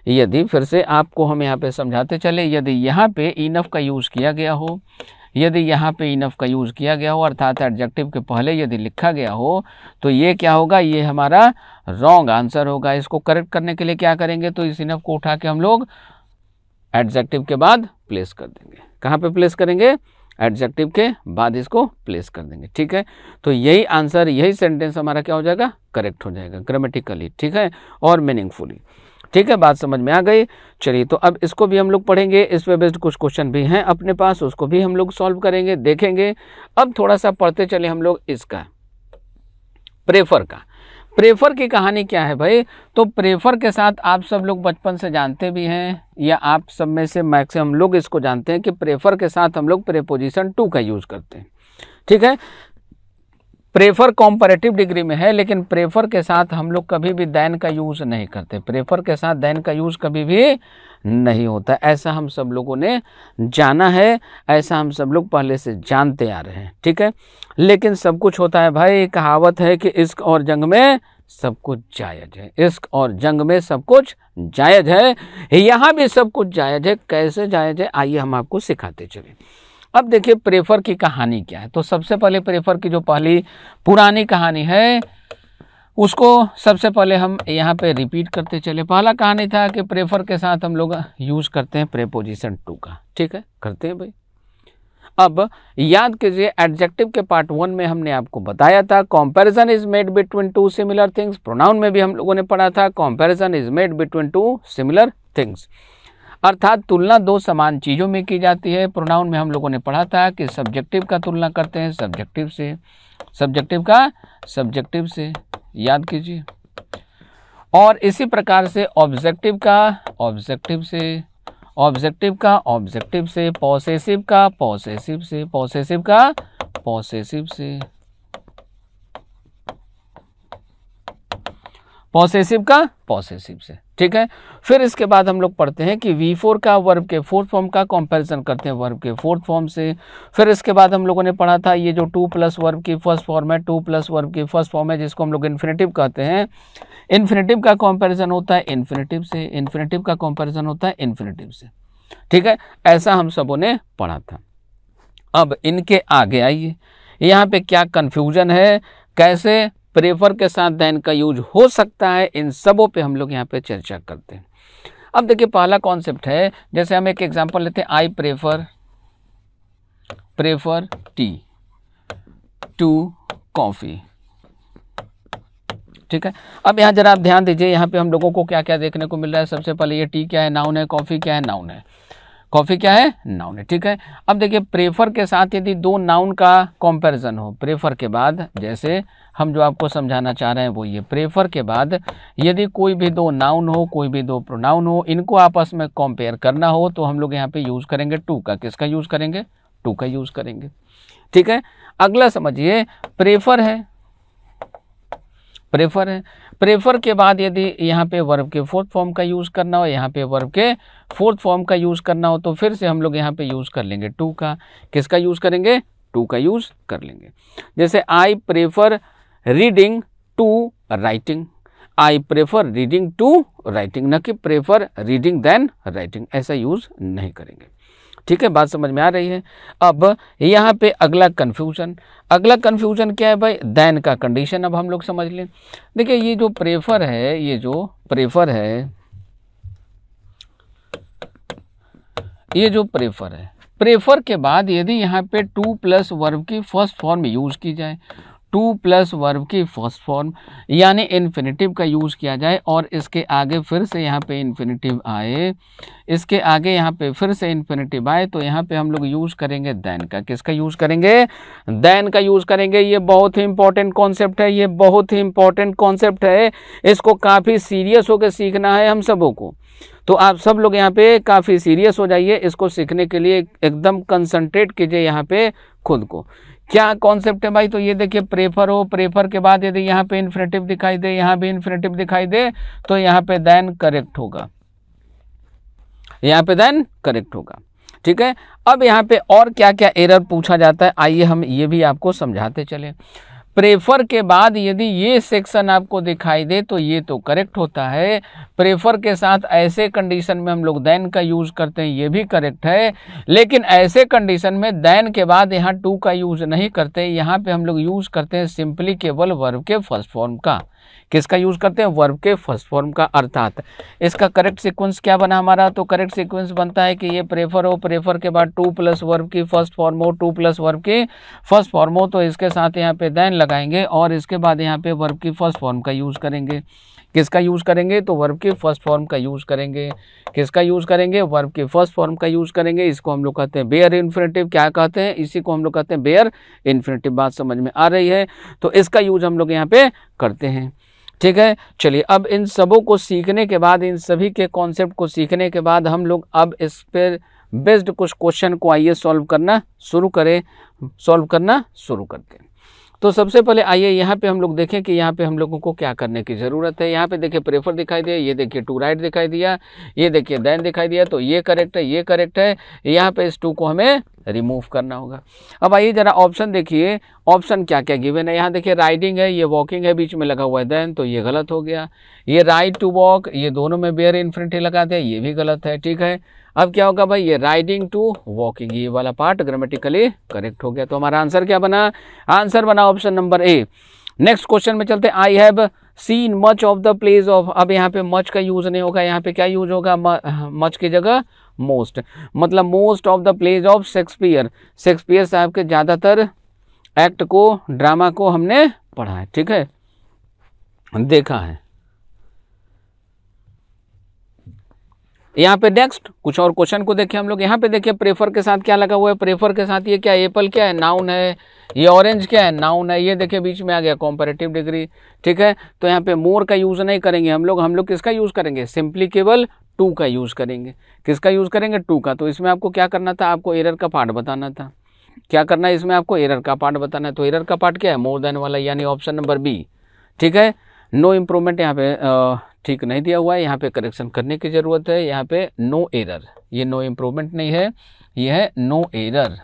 यदि फिर से आपको हम यहाँ पे समझाते चले यदि यहाँ पे इनफ का यूज़ किया गया हो यदि यहाँ पे इनफ का यूज़ किया गया हो अर्थात एडजेक्टिव के पहले यदि लिखा गया हो तो ये क्या होगा ये हमारा रॉन्ग आंसर होगा इसको करेक्ट करने के लिए क्या करेंगे तो इस इनफ को उठा के हम लोग एडजेक्टिव के बाद प्लेस कर देंगे कहाँ पे प्लेस करेंगे एडजेक्टिव के बाद इसको प्लेस कर देंगे ठीक है तो यही आंसर यही सेंटेंस हमारा क्या हो जाएगा करेक्ट हो जाएगा ग्रामेटिकली ठीक है और मीनिंगफुली ठीक है बात समझ में आ गई चलिए तो अब इसको भी हम लोग पढ़ेंगे इस पर बेस्ड कुछ क्वेश्चन भी हैं अपने पास उसको भी हम लोग सॉल्व करेंगे देखेंगे अब थोड़ा सा पढ़ते चले हम लोग इसका प्रेफर का प्रेफर की कहानी क्या है भाई तो प्रेफर के साथ आप सब लोग बचपन से जानते भी हैं या आप सब में से मैक्सिमम लोग इसको जानते हैं कि प्रेफर के साथ हम लोग प्रेपोजिशन टू का यूज़ करते हैं ठीक है प्रेफर कॉम्परेटिव डिग्री में है लेकिन प्रेफर के साथ हम लोग कभी भी दैन का यूज़ नहीं करते प्रेफर के साथ दैन का यूज़ कभी भी नहीं होता ऐसा हम सब लोगों ने जाना है ऐसा हम सब लोग पहले से जानते आ रहे हैं ठीक है लेकिन सब कुछ होता है भाई कहावत है कि इश्क और जंग में सब कुछ जायज है इश्क और जंग में सब कुछ जायज है यहाँ भी सब कुछ जायज है कैसे जायज है आइए हम आपको सिखाते चलें अब देखिए प्रेफर की कहानी क्या है तो सबसे पहले प्रेफर की जो पहली पुरानी कहानी है उसको सबसे पहले हम यहाँ पे रिपीट करते चले पहला कहानी था कि प्रेफर के साथ हम लोग यूज़ करते हैं प्रेपोजिशन टू का ठीक है करते हैं भाई अब याद कीजिए एडजेक्टिव के पार्ट वन में हमने आपको बताया था comparison is made between two similar things pronoun में भी हम लोगों ने पढ़ा था comparison is made between two similar things अर्थात तुलना दो समान चीज़ों में की जाती है प्रोनाउन में हम लोगों ने पढ़ा था कि सब्जेक्टिव का तुलना करते हैं सब्जेक्टिव से सब्जेक्टिव का सब्जेक्टिव से याद कीजिए और इसी प्रकार से ऑब्जेक्टिव का ऑब्जेक्टिव से ऑब्जेक्टिव का ऑब्जेक्टिव से पॉसेसिव का पॉसेसिव से पॉसेसिव का पॉसेसिव से पॉसेसिव का पॉसेसिव से ठीक है फिर इसके बाद हम लोग पढ़ते हैं कि वी फोर का वर्ब के फोर्थ फॉर्म का कंपैरिजन करते हैं वर्ब के फोर्थ फॉर्म से फिर इसके बाद हम लोगों ने पढ़ा था ये जो टू प्लस वर्ब की फर्स्ट फॉर्म है टू प्लस वर्ब की फर्स्ट फॉर्म है जिसको हम लोग इन्फिनेटिव कहते हैं इन्फिनेटिव का कॉम्पेरिजन होता है इन्फिनेटिव से इन्फिनेटिव का कॉम्पेरिजन होता है इन्फिनेटिव से ठीक है ऐसा हम सबों ने पढ़ा था अब इनके आगे आइए यहाँ पे क्या कन्फ्यूजन है कैसे प्रेफर के साथ दैन का यूज हो सकता है इन सबों पे हम लोग यहाँ पे चर्चा करते हैं अब देखिए पहला कॉन्सेप्ट है जैसे हम एक एग्जांपल लेते हैं I prefer prefer tea to coffee ठीक है अब यहाँ जरा आप ध्यान दीजिए यहाँ पे हम लोगों को क्या क्या देखने को मिल रहा है सबसे पहले ये टी क्या है नाउन है कॉफ़ी क्या है नाउन है कॉफ़ी क्या है नाउन है ठीक है अब देखिए प्रेफर के साथ यदि दो नाउन का कंपैरिजन हो प्रेफर के बाद जैसे हम जो आपको समझाना चाह रहे हैं वो ये प्रेफर के बाद यदि कोई भी दो नाउन हो कोई भी दो प्रोनाउन हो इनको आपस में कंपेयर करना हो तो हम लोग यहाँ पे यूज़ करेंगे टू का किसका यूज़ करेंगे टू का यूज़ करेंगे ठीक है अगला समझिए प्रेफर है प्रेफर है प्रेफर के बाद यदि यहाँ पे वर्ब के फोर्थ फॉर्म का यूज़ करना हो यहाँ पे वर्ब के फोर्थ फॉर्म का यूज़ करना हो तो फिर से हम लोग यहाँ पे यूज़ कर लेंगे टू का किसका यूज़ करेंगे टू का यूज़ कर लेंगे जैसे I prefer reading to writing I prefer reading to writing न कि प्रेफर रीडिंग देन राइटिंग ऐसा यूज़ नहीं करेंगे ठीक है बात समझ में आ रही है अब यहाँ पे अगला कन्फ्यूज़न अगला कन्फ्यूज़न क्या है भाई दैन का कंडीशन अब हम लोग समझ लें देखिए ये जो प्रेफर है ये जो प्रेफर है ये जो प्रेफर है प्रेफर के बाद यदि यहाँ पे टू प्लस वर्ब की फर्स्ट फॉर्म यूज़ की जाए टू प्लस वर्ब की फर्स्ट फॉर्म यानी इन्फिनेटिव का यूज़ किया जाए और इसके आगे फिर से यहाँ पे इन्फिनेटिव आए इसके आगे यहाँ पे फिर से इन्फिनेटिव आए तो यहाँ पे हम लोग यूज़ करेंगे दैन का किसका यूज़ करेंगे दैन का यूज़ करेंगे ये बहुत ही इंपॉर्टेंट कॉन्सेप्ट है ये बहुत ही इंपॉर्टेंट कॉन्सेप्ट है इसको काफ़ी सीरियस होकर सीखना है हम सबों को तो आप सब लोग यहाँ पे काफ़ी सीरियस हो जाइए इसको सीखने के लिए एकदम कंसंट्रेट कीजिए यहाँ पे खुद को क्या कॉन्सेप्ट है भाई तो ये देखिए प्रेफर हो प्रेफर के बाद यदि यहाँ पे इन्फिनेटिव दिखाई दे यहाँ भी इन्फ्रेटिव दिखाई दे तो यहाँ पे देन करेक्ट होगा यहाँ पे देन करेक्ट होगा ठीक है अब यहाँ पे और क्या क्या एरर पूछा जाता है आइए हम ये भी आपको समझाते चले प्रेफर के बाद यदि ये सेक्शन आपको दिखाई दे तो ये तो करेक्ट होता है प्रेफर के साथ ऐसे कंडीशन में हम लोग दैन का यूज़ करते हैं ये भी करेक्ट है लेकिन ऐसे कंडीशन में दैन के बाद यहाँ टू का यूज़ नहीं करते यहाँ पे हम लोग यूज़ करते हैं सिंपली केवल वर्ब के फर्स्ट फॉर्म का किसका यूज़ करते हैं वर्ब के फर्स्ट फॉर्म का अर्थात इसका करेक्ट सीक्वेंस क्या बना हमारा तो करेक्ट सीक्वेंस बनता है कि ये प्रेफर हो प्रेफर के बाद टू प्लस वर्ब की फर्स्ट फॉर्म हो टू प्लस वर्ब की फर्स्ट फॉर्म हो तो इसके साथ यहाँ पे दैन लगाएंगे और इसके बाद यहाँ पे वर्ब की फर्स्ट फॉर्म का यूज़ करेंगे किसका यूज़ करेंगे तो वर्ब के फर्स्ट फॉर्म का यूज़ करेंगे किसका यूज़ करेंगे वर्ब के फर्स्ट फॉर्म का यूज़ करेंगे इसको हम लोग कहते हैं बेयर इन्फिनेटिव क्या कहते हैं इसी को हम लोग कहते हैं बेयर इन्फिनेटिव बात समझ में आ रही है तो इसका यूज़ हम लोग यहाँ पे करते हैं ठीक है चलिए अब इन सबों को सीखने के बाद इन सभी के कॉन्सेप्ट को सीखने के बाद हम लोग अब इस पर बेस्ड कुछ क्वेश्चन को आइए सॉल्व करना शुरू करें सॉल्व करना शुरू करते हैं तो सबसे पहले आइए यहाँ पे हम लोग देखें कि यहाँ पे हम लोगों को क्या करने की ज़रूरत है यहाँ पे देखिए प्रेफर दिखाई दिया ये देखिए टू राइट दिखाई दिया ये देखिए दैन दिखाई दिया तो ये करेक्ट है ये करेक्ट है यहाँ पे इस टू को हमें रिमूव करना होगा अब आइए ज़रा ऑप्शन देखिए ऑप्शन क्या क्या गिवन है यहाँ देखिए राइडिंग है ये वॉकिंग है बीच में लगा हुआ है दैन तो ये गलत हो गया ये राइट टू वॉक ये दोनों में बेयर इन्फ्रेंट्री लगा दिया ये भी गलत है ठीक है अब क्या होगा भाई ये राइडिंग टू वॉकिंग ये वाला पार्ट ग्रामेटिकली करेक्ट हो गया तो हमारा आंसर क्या बना आंसर बना option number A next question में चलते I have seen much of the plays of अब यहाँ पे मच का यूज नहीं होगा यहाँ पे क्या यूज होगा मच की जगह मोस्ट मतलब most of the plays of Shakespeare Shakespeare साहब के ज़्यादातर एक्ट को ड्रामा को हमने पढ़ा है ठीक है देखा है यहाँ पे नेक्स्ट कुछ और क्वेश्चन को देखिए हम लोग यहाँ पे देखिए प्रेफर के साथ क्या लगा हुआ है प्रेफर के साथ ये क्या एप्पल क्या है नाउन है ये ऑरेंज क्या है नाउन है ये देखिए बीच में आ गया कॉम्पेरेटिव डिग्री ठीक है तो यहाँ पे मोर का यूज़ नहीं करेंगे हम लोग हम लोग किसका यूज़ करेंगे सिंपली केवल टू का यूज़ करेंगे किसका यूज़ करेंगे टू का तो इसमें आपको क्या करना था आपको एरर का पार्ट बताना था क्या करना है इसमें आपको एरर का पार्ट बताना है तो एरर का पार्ट क्या है मोर देन वाला यानी ऑप्शन नंबर बी ठीक है नो इम्प्रूवमेंट यहाँ पे ठीक नहीं दिया हुआ है यहाँ पे करेक्शन करने की ज़रूरत है यहाँ पे नो एरर ये नो इम्प्रूवमेंट नहीं है यह है नो एरर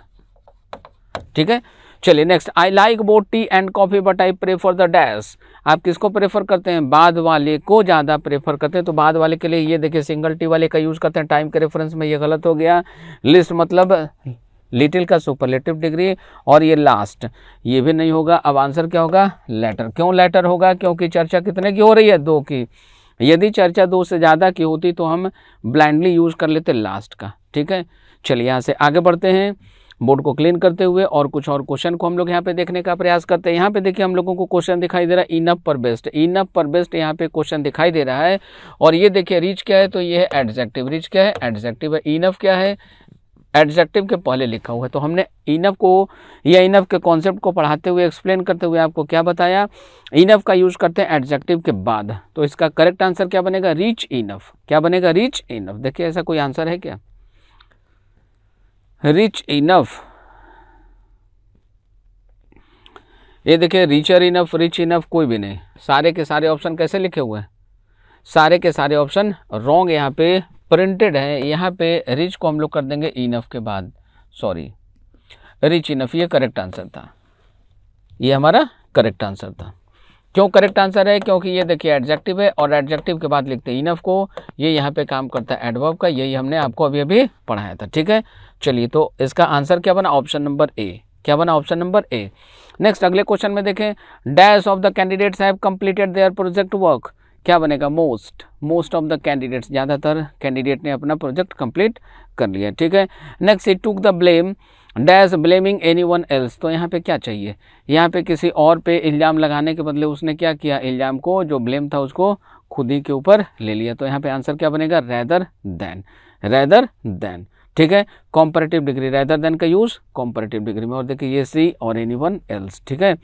ठीक है चलिए next I like both tea and coffee but I prefer the dash आप किसको प्रेफर करते हैं बाद वाले को ज़्यादा प्रेफर करते हैं तो बाद वाले के लिए ये देखिए सिंगल टी वाले का यूज़ करते हैं टाइम के रेफरेंस में ये गलत हो गया लिस्ट मतलब लिटिल का सुपरलेटिव डिग्री और ये लास्ट ये भी नहीं होगा अब आंसर क्या होगा लेटर क्यों लेटर होगा क्योंकि चर्चा कितने की हो रही है दो की यदि चर्चा दो से ज़्यादा की होती तो हम ब्लाइंडली यूज़ कर लेते लास्ट का ठीक है चलिए यहाँ से आगे बढ़ते हैं बोर्ड को क्लीन करते हुए और कुछ और क्वेश्चन को हम लोग यहाँ पे देखने का प्रयास करते हैं यहाँ पे देखिए हम लोगों को क्वेश्चन दिखाई दे रहा है इनअप पर बेस्ट इनअप पर बेस्ट यहाँ पे क्वेश्चन दिखाई दे रहा है और ये देखिए रिच क्या है तो ये है एडजेक्टिव रिच क्या है एडजेक्टिव है इनअप क्या है एडजेक्टिव के पहले लिखा हुआ है तो हमने इनफ को या इनफ के कॉन्सेप्ट को पढ़ाते हुए एक्सप्लेन करते हुए आपको क्या बताया इनफ का यूज़ करते हैं एडजेक्टिव के बाद तो इसका करेक्ट आंसर क्या बनेगा रिच इनफ क्या बनेगा रिच इनफ देखिए ऐसा कोई आंसर है क्या रिच इनफ ये देखिए रिचर इनफ रिच इनफ कोई भी नहीं सारे के सारे ऑप्शन कैसे लिखे हुए हैं सारे के सारे ऑप्शन रॉन्ग यहाँ पे प्रिंटेड है यहाँ पे रिच को हम लोग कर देंगे इनफ के बाद सॉरी रिच इनफ ये करेक्ट आंसर था ये हमारा करेक्ट आंसर था क्यों करेक्ट आंसर है क्योंकि ये देखिए एडजेक्टिव है और एडजेक्टिव के बाद लिखते हैं इनफ को ये यहाँ पे काम करता है एडवर्ब का यही हमने आपको अभी अभी पढ़ाया था ठीक है चलिए तो इसका आंसर क्या बना ऑप्शन नंबर ए क्या बना ऑप्शन नंबर ए नेक्स्ट अगले क्वेश्चन में देखें dash of the candidates have completed their project work क्या बनेगा most most of the candidates ज़्यादातर कैंडिडेट ने अपना प्रोजेक्ट कंप्लीट कर लिया ठीक है next it took the blame dash blaming anyone else तो यहाँ पे क्या चाहिए यहाँ पे किसी और पे इल्ज़ाम लगाने के बदले उसने क्या किया इल्ज़ाम को जो ब्लेम था उसको खुद ही के ऊपर ले लिया तो यहाँ पे आंसर क्या बनेगा रैदर देन रैदर देन ठीक है कॉम्परेटिव डिग्री रैदर देन का यूज़ कॉम्परेटिव डिग्री में और देखिए ये सी और एनी वन एल्स ठीक है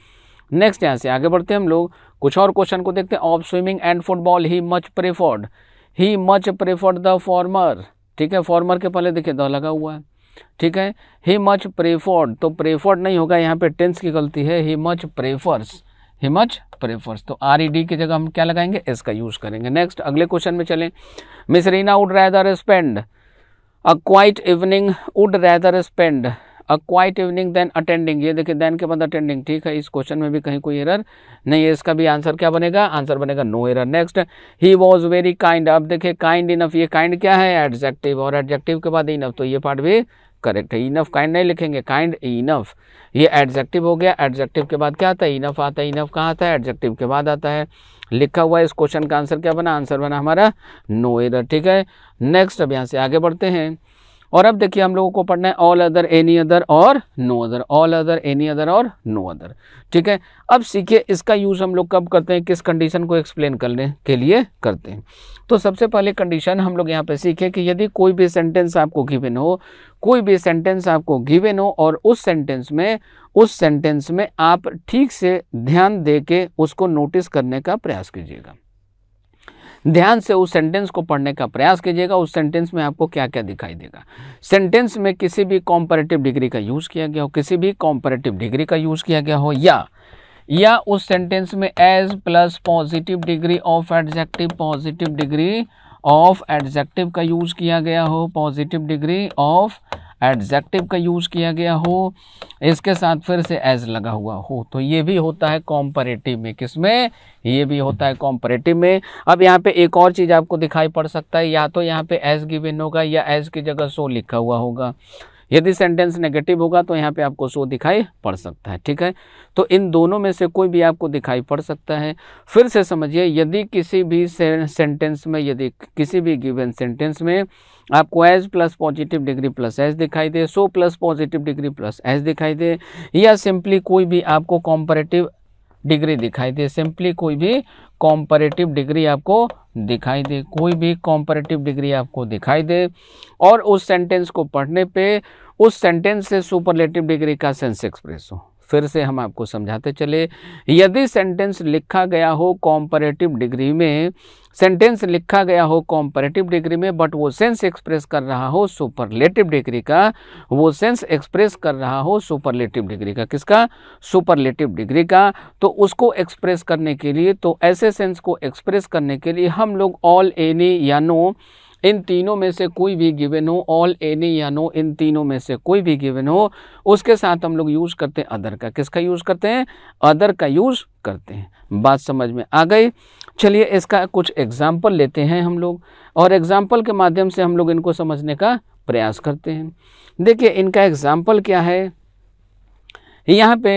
नेक्स्ट यहाँ से आगे बढ़ते हैं हम लोग कुछ और क्वेश्चन को देखते हैं of swimming and football he much preferred he much preferred the former ठीक है फॉर्मर के पहले देखिए द लगा हुआ है ठीक है ही मच प्रेफर्ड तो प्रेफर्ड नहीं होगा यहाँ पे टेंस की गलती है he much prefers he much prefers तो आर ई डी की जगह हम क्या लगाएंगे इसका यूज़ करेंगे नेक्स्ट अगले क्वेश्चन में चलें Miss Reena would rather spend a quiet evening would rather spend a quiet evening than attending ये देखिए देन के बाद अटेंडिंग ठीक है इस क्वेश्चन में भी कहीं कोई एरर नहीं है इसका भी आंसर क्या बनेगा आंसर बनेगा no error next he was very kind अब देखिए काइंड इनफ ये काइंड क्या है एडजेक्टिव और एडजेक्टिव के बाद इनफ तो ये पार्ट भी करेक्ट है इनफ काइंड नहीं लिखेंगे काइंड इनफ ये एडजेक्टिव हो गया एडजेक्टिव के बाद क्या आता है इनफ आता है इनफ कहाँ आता है एडजेक्टिव के बाद आता है लिखा हुआ है इस क्वेश्चन का आंसर क्या बना आंसर बना हमारा नो एरर ठीक है नेक्स्ट अब यहाँ से आगे बढ़ते हैं और अब देखिए हम लोगों को पढ़ना है ऑल अदर एनी अदर और no other all other any other और नो अदर ठीक है अब सीखिए इसका यूज़ हम लोग कब करते हैं किस कंडीशन को एक्सप्लेन करने के लिए करते हैं तो सबसे पहले कंडीशन हम लोग यहाँ पे सीखे कि यदि कोई भी सेंटेंस आपको गिवन हो कोई भी सेंटेंस आपको गिवन हो और उस सेंटेंस में उस सेंटेंस में आप ठीक से ध्यान दे के उसको नोटिस करने का प्रयास कीजिएगा ध्यान से उस सेंटेंस को पढ़ने का प्रयास कीजिएगा उस सेंटेंस में आपको क्या क्या दिखाई देगा सेंटेंस में किसी भी कॉम्परेटिव डिग्री का यूज़ किया गया हो किसी भी कॉम्परेटिव डिग्री का यूज़ किया गया हो या या उस सेंटेंस में as plus positive degree of adjective positive degree of adjective का यूज़ किया गया हो पॉजिटिव डिग्री ऑफ एडजेक्टिव का यूज़ किया गया हो इसके साथ फिर से एज लगा हुआ हो तो ये भी होता है कॉम्परेटिव में किस में ये भी होता है कॉम्परेटिव में अब यहाँ पे एक और चीज़ आपको दिखाई पड़ सकता है या तो यहाँ पे एज गिवन होगा या एज की जगह सो लिखा हुआ होगा यदि सेंटेंस नेगेटिव होगा तो यहाँ पे आपको सो दिखाई पड़ सकता है ठीक है तो इन दोनों में से कोई भी आपको दिखाई पड़ सकता है फिर से समझिए यदि किसी भी सेंटेंस में यदि किसी भी गिवन सेंटेंस में आपको as plus positive degree plus as दिखाई दे so plus positive degree plus as दिखाई दे या सिंपली कोई भी आपको कॉम्परेटिव डिग्री दिखाई दे सिंपली कोई भी कॉम्परेटिव डिग्री आपको दिखाई दे कोई भी कॉम्परेटिव डिग्री आपको दिखाई दे और उस सेंटेंस को पढ़ने पे उस सेंटेंस से सुपरलेटिव डिग्री का सेंस एक्सप्रेस हो फिर से हम आपको समझाते चले यदि सेंटेंस लिखा गया हो कॉम्परेटिव डिग्री में सेंटेंस लिखा गया हो कॉम्परेटिव डिग्री में बट वो सेंस एक्सप्रेस कर रहा हो सुपरलेटिव डिग्री का वो सेंस एक्सप्रेस कर रहा हो सुपरलेटिव डिग्री का किसका सुपरलेटिव डिग्री का तो उसको एक्सप्रेस करने के लिए तो ऐसे सेंस को एक्सप्रेस करने के लिए हम लोग ऑल एनी या नो इन तीनों में से कोई भी गिवन हो ऑल एनी या नो इन तीनों में से कोई भी गिवन हो उसके साथ हम लोग यूज़ करते हैं अदर का किसका यूज़ करते हैं अदर का यूज़ करते हैं बात समझ में आ गई चलिए इसका कुछ एग्जाम्पल लेते हैं हम लोग और एग्जाम्पल के माध्यम से हम लोग इनको समझने का प्रयास करते हैं देखिए इनका एग्जाम्पल क्या है यहाँ पे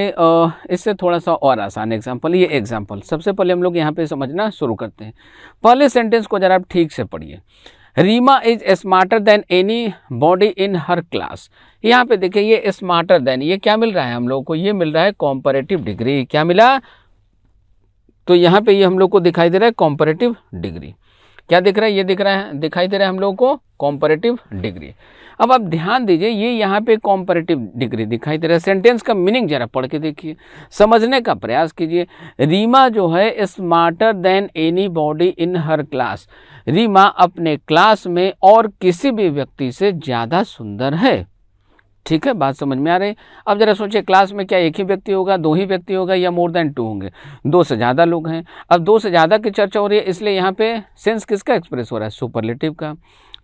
इससे थोड़ा सा और आसान एग्जाम्पल ये एग्जाम्पल सबसे पहले हम लोग यहाँ पे समझना शुरू करते हैं पहले सेंटेंस को ज़रा आप ठीक से पढ़िए Reema is smarter than anybody in her class यहाँ पे देखिए ये स्मार्टर देन ये क्या मिल रहा है हम लोगों को ये मिल रहा है कॉम्परेटिव डिग्री क्या मिला तो यहाँ पे ये हम लोग को दिखाई दे रहा है कॉम्परेटिव डिग्री क्या दिख रहा है ये दिख रहा है दिखाई दे रहा है हम लोग को कॉम्परेटिव डिग्री अब आप ध्यान दीजिए ये यहाँ पे कॉम्परेटिव डिग्री दिखाई दे रहा है सेंटेंस का मीनिंग जरा पढ़ के देखिए समझने का प्रयास कीजिए रीमा जो है smarter than anybody in her class Reema अपने क्लास में और किसी भी व्यक्ति से ज़्यादा सुंदर है ठीक है बात समझ में आ रही अब ज़रा सोचिए क्लास में क्या एक ही व्यक्ति होगा दो ही व्यक्ति होगा या मोर देन टू होंगे दो से ज़्यादा लोग हैं अब दो से ज़्यादा की चर्चा हो रही है इसलिए यहाँ पे सेंस किसका एक्सप्रेस हो रहा है सुपरलेटिव का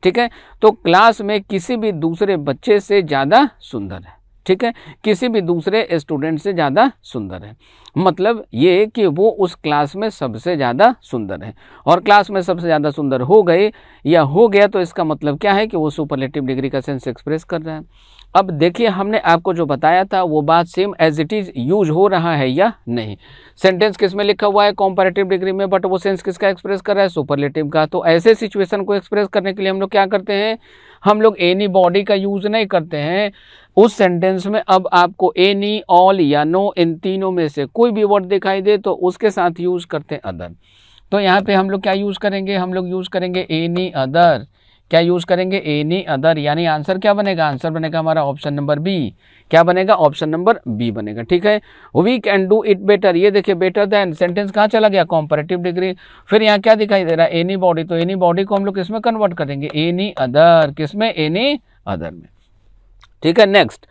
ठीक है तो क्लास में किसी भी दूसरे बच्चे से ज़्यादा सुंदर है ठीक है किसी भी दूसरे स्टूडेंट से ज़्यादा सुंदर है मतलब ये कि वो उस क्लास में सबसे ज़्यादा सुंदर है और क्लास में सबसे ज़्यादा सुंदर हो गए या हो गया तो इसका मतलब क्या है कि वो सुपरलेटिव डिग्री का सेंस एक्सप्रेस कर रहा है अब देखिए हमने आपको जो बताया था वो बात same as it is use हो रहा है या नहीं सेंटेंस किस में लिखा हुआ है कॉम्परेटिव डिग्री में बट वो सेंस किसका एक्सप्रेस कर रहा है सुपरलेटिव का तो ऐसे सिचुएशन को एक्सप्रेस करने के लिए हम लोग क्या करते हैं हम लोग एनी बॉडी का यूज़ नहीं करते हैं उस सेंटेंस में अब आपको एनी ऑल या नो इन तीनों में से कोई भी वर्ड दिखाई दे तो उसके साथ यूज़ करते हैं अदर तो यहाँ पे हम लोग क्या यूज़ करेंगे हम लोग यूज़ करेंगे एनी अदर क्या यूज़ करेंगे एनी अदर यानी आंसर क्या बनेगा आंसर बनेगा हमारा ऑप्शन नंबर बी क्या बनेगा ऑप्शन नंबर बी बनेगा ठीक है we can do it better ये देखिए बेटर दैन सेंटेंस कहाँ चला गया कॉम्परेटिव डिग्री फिर यहाँ क्या दिखाई दे रहा है एनी बॉडी तो एनी बॉडी को हम लोग किसमें कन्वर्ट करेंगे एनी अदर किसमें एनी अदर में ठीक है next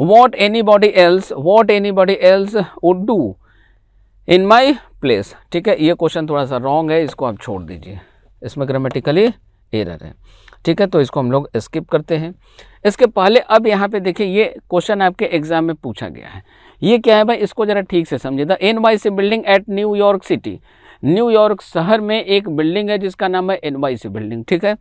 what anybody else what anybody else would do in my place ठीक है ये क्वेश्चन थोड़ा सा रॉन्ग है इसको आप छोड़ दीजिए इसमें ग्रामेटिकली एरर है ठीक है तो इसको हम लोग स्किप करते हैं इसके पहले अब यहाँ पे देखिए ये क्वेश्चन आपके एग्जाम में पूछा गया है ये क्या है भाई इसको ज़रा ठीक से समझे था N Y C building at New York city New York शहर में एक बिल्डिंग है जिसका नाम है एन वाई सी बिल्डिंग ठीक है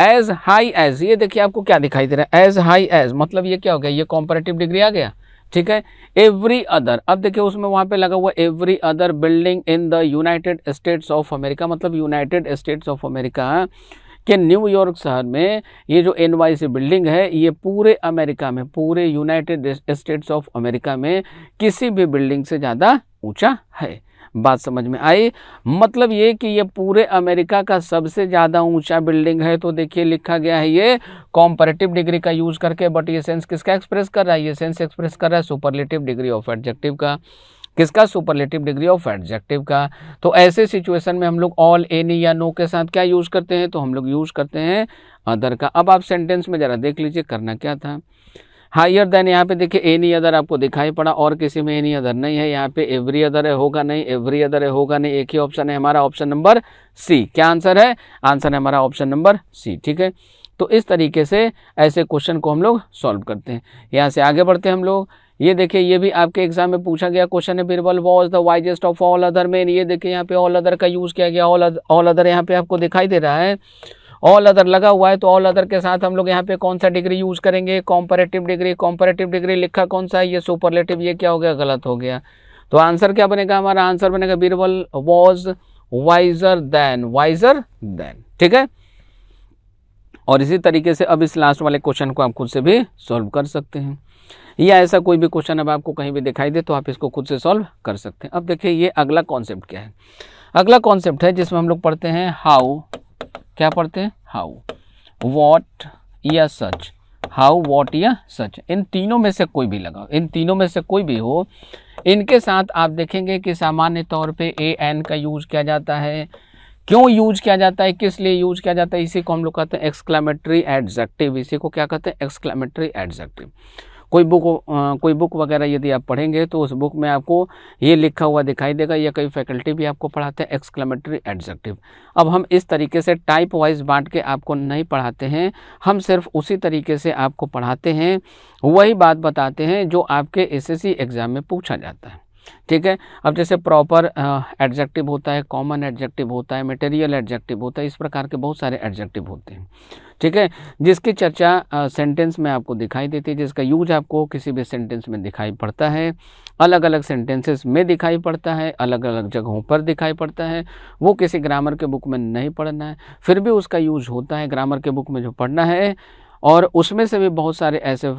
एज हाई एज ये देखिए आपको क्या दिखाई दे रहा है एज हाई एज मतलब ये क्या हो गया ये कॉम्परेटिव डिग्री आ गया ठीक है एवरी अदर अब देखिए उसमें वहाँ पे लगा हुआ every other building in the United States of America मतलब यूनाइटेड स्टेट्स ऑफ अमेरिका कि न्यूयॉर्क शहर में ये जो एन बिल्डिंग है ये पूरे अमेरिका में पूरे यूनाइटेड स्टेट्स ऑफ अमेरिका में किसी भी बिल्डिंग से ज़्यादा ऊंचा है बात समझ में आई मतलब ये कि ये पूरे अमेरिका का सबसे ज़्यादा ऊंचा बिल्डिंग है तो देखिए लिखा गया है ये कॉम्परेटिव डिग्री का यूज़ करके बट ये सेंस किसका एक्सप्रेस कर रहा है ये सेंस एक्सप्रेस कर रहा है सुपरलेटिव डिग्री ऑफ एडजेक्टिव का किसका सुपरलेटिव डिग्री ऑफ एडजेक्टिव का तो ऐसे सिचुएशन में हम लोग ऑल एनी या नो के साथ क्या यूज़ करते हैं तो हम लोग यूज़ करते हैं अदर का अब आप सेंटेंस में ज़रा देख लीजिए करना क्या था हायर देन यहाँ पे देखिए एनी अदर आपको दिखाई पड़ा और किसी में एनी अदर नहीं है यहाँ पे एवरी अदर है होगा नहीं एवरी अदर है होगा नहीं एक ही ऑप्शन है हमारा ऑप्शन नंबर सी क्या आंसर है आंसर है हमारा ऑप्शन नंबर सी ठीक है तो इस तरीके से ऐसे क्वेश्चन को हम लोग सॉल्व करते हैं यहाँ से आगे बढ़ते हैं हम लोग ये देखिए ये भी आपके एग्जाम में पूछा गया क्वेश्चन है Birbal was the wisest of all other man ये देखिए यहाँ पे ऑल अदर का यूज़ किया गया ऑल ऑल अदर यहाँ पे आपको दिखाई दे रहा है ऑल अदर लगा हुआ है तो ऑल अदर के साथ हम लोग यहाँ पे कौन सा डिग्री यूज़ करेंगे कॉम्परेटिव डिग्री कॉम्परेटिव डिग्री लिखा कौन सा है ये सुपरलेटिव ये क्या हो गया गलत हो गया तो आंसर क्या बनेगा हमारा आंसर बनेगा Birbal was wiser than wiser than ठीक है और इसी तरीके से अब इस लास्ट वाले क्वेश्चन को आप खुद से भी सॉल्व कर सकते हैं या ऐसा कोई भी क्वेश्चन अब आपको कहीं भी दिखाई दे तो आप इसको खुद से सॉल्व कर सकते हैं अब देखिए ये अगला कॉन्सेप्ट क्या है अगला कॉन्सेप्ट है जिसमें हम लोग पढ़ते हैं हाउ क्या पढ़ते हैं हाउ वॉट या सच हाउ वॉट या सच इन तीनों में से कोई भी लगाओ इन तीनों में से कोई भी हो इनके साथ आप देखेंगे कि सामान्य तौर पे ए एन का यूज किया जाता है क्यों यूज किया जाता है किस लिए यूज किया जाता है इसी को हम लोग कहते हैं एक्सक्लामेटरी एडजेक्टिव इसी को क्या कहते हैं एक्सक्लामेटरी एडजेक्टिव कोई बुक कोई बुक वगैरह यदि आप पढ़ेंगे तो उस बुक में आपको ये लिखा हुआ दिखाई देगा या कई फैकल्टी भी आपको पढ़ाते हैं एक्सक्लेमेटरी एडजेक्टिव अब हम इस तरीके से टाइप वाइज बांट के आपको नहीं पढ़ाते हैं हम सिर्फ उसी तरीके से आपको पढ़ाते हैं वही बात बताते हैं जो आपके एस एग्ज़ाम में पूछा जाता है ठीक है अब जैसे प्रॉपर एडजेक्टिव होता है कॉमन एडजेक्टिव होता है मटेरियल एडजेक्टिव होता है इस प्रकार के बहुत सारे एडजेक्टिव होते हैं ठीक है जिसकी चर्चा सेंटेंस में आपको दिखाई देती है जिसका यूज आपको किसी भी सेंटेंस में दिखाई पड़ता है अलग अलग सेंटेंसेस में दिखाई पड़ता है अलग अलग जगहों पर दिखाई पड़ता है वो किसी ग्रामर के बुक में नहीं पढ़ना है फिर भी उसका यूज होता है ग्रामर के बुक में जो पढ़ना है और उसमें से भी बहुत सारे ऐसे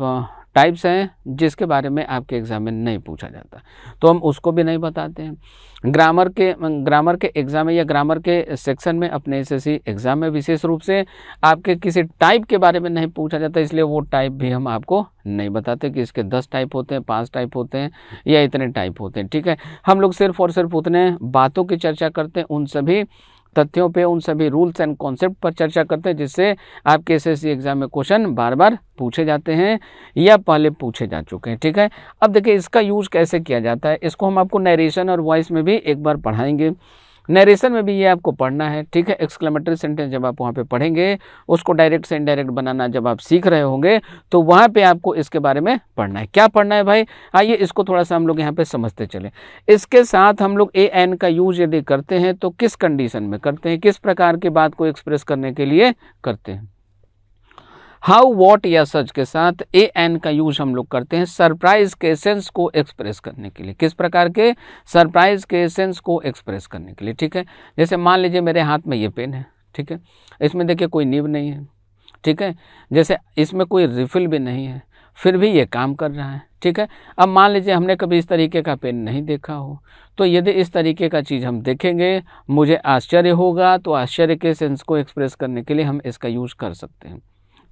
टाइप्स हैं जिसके बारे में आपके एग्ज़ाम में नहीं पूछा जाता तो हम उसको भी नहीं बताते हैं ग्रामर के ग्रामर के एग्ज़ाम में या ग्रामर के सेक्शन में अपने एस एग्ज़ाम में विशेष रूप से आपके किसी टाइप के बारे में नहीं पूछा जाता इसलिए वो टाइप भी हम आपको नहीं बताते कि इसके दस टाइप होते हैं पाँच टाइप होते हैं या इतने टाइप होते हैं ठीक है हम लोग सिर्फ और सिर्फ उतने बातों की चर्चा करते हैं उन सभी तथ्यों पे उन सभी रूल्स एंड कॉन्सेप्ट पर चर्चा करते हैं जिससे आपके एसएससी एग्जाम में क्वेश्चन बार बार पूछे जाते हैं या पहले पूछे जा चुके हैं ठीक है अब देखिए इसका यूज़ कैसे किया जाता है इसको हम आपको नरेशन और वॉइस में भी एक बार पढ़ाएंगे नरेशन में भी ये आपको पढ़ना है ठीक है एक्सक्लेमेटरी सेंटेंस जब आप वहाँ पे पढ़ेंगे उसको डायरेक्ट से इनडायरेक्ट बनाना जब आप सीख रहे होंगे तो वहाँ पे आपको इसके बारे में पढ़ना है क्या पढ़ना है भाई आइए इसको थोड़ा सा हम लोग यहाँ पे समझते चले इसके साथ हम लोग ए एन का यूज यदि करते हैं तो किस कंडीशन में करते हैं किस प्रकार की बात को एक्सप्रेस करने के लिए करते हैं हाउ वॉट या सच के साथ ए एन का यूज हम लोग करते हैं सरप्राइज के सेंस को एक्सप्रेस करने के लिए किस प्रकार के सरप्राइज के सेंस को एक्सप्रेस करने के लिए ठीक है जैसे मान लीजिए मेरे हाथ में ये पेन है ठीक है इसमें देखिए कोई नीब नहीं है ठीक है जैसे इसमें कोई रिफिल भी नहीं है फिर भी ये काम कर रहा है ठीक है अब मान लीजिए हमने कभी इस तरीके का पेन नहीं देखा हो तो यदि इस तरीके का चीज़ हम देखेंगे मुझे आश्चर्य होगा तो आश्चर्य के सेंस को एक्सप्रेस करने के लिए हम इसका यूज़ कर सकते हैं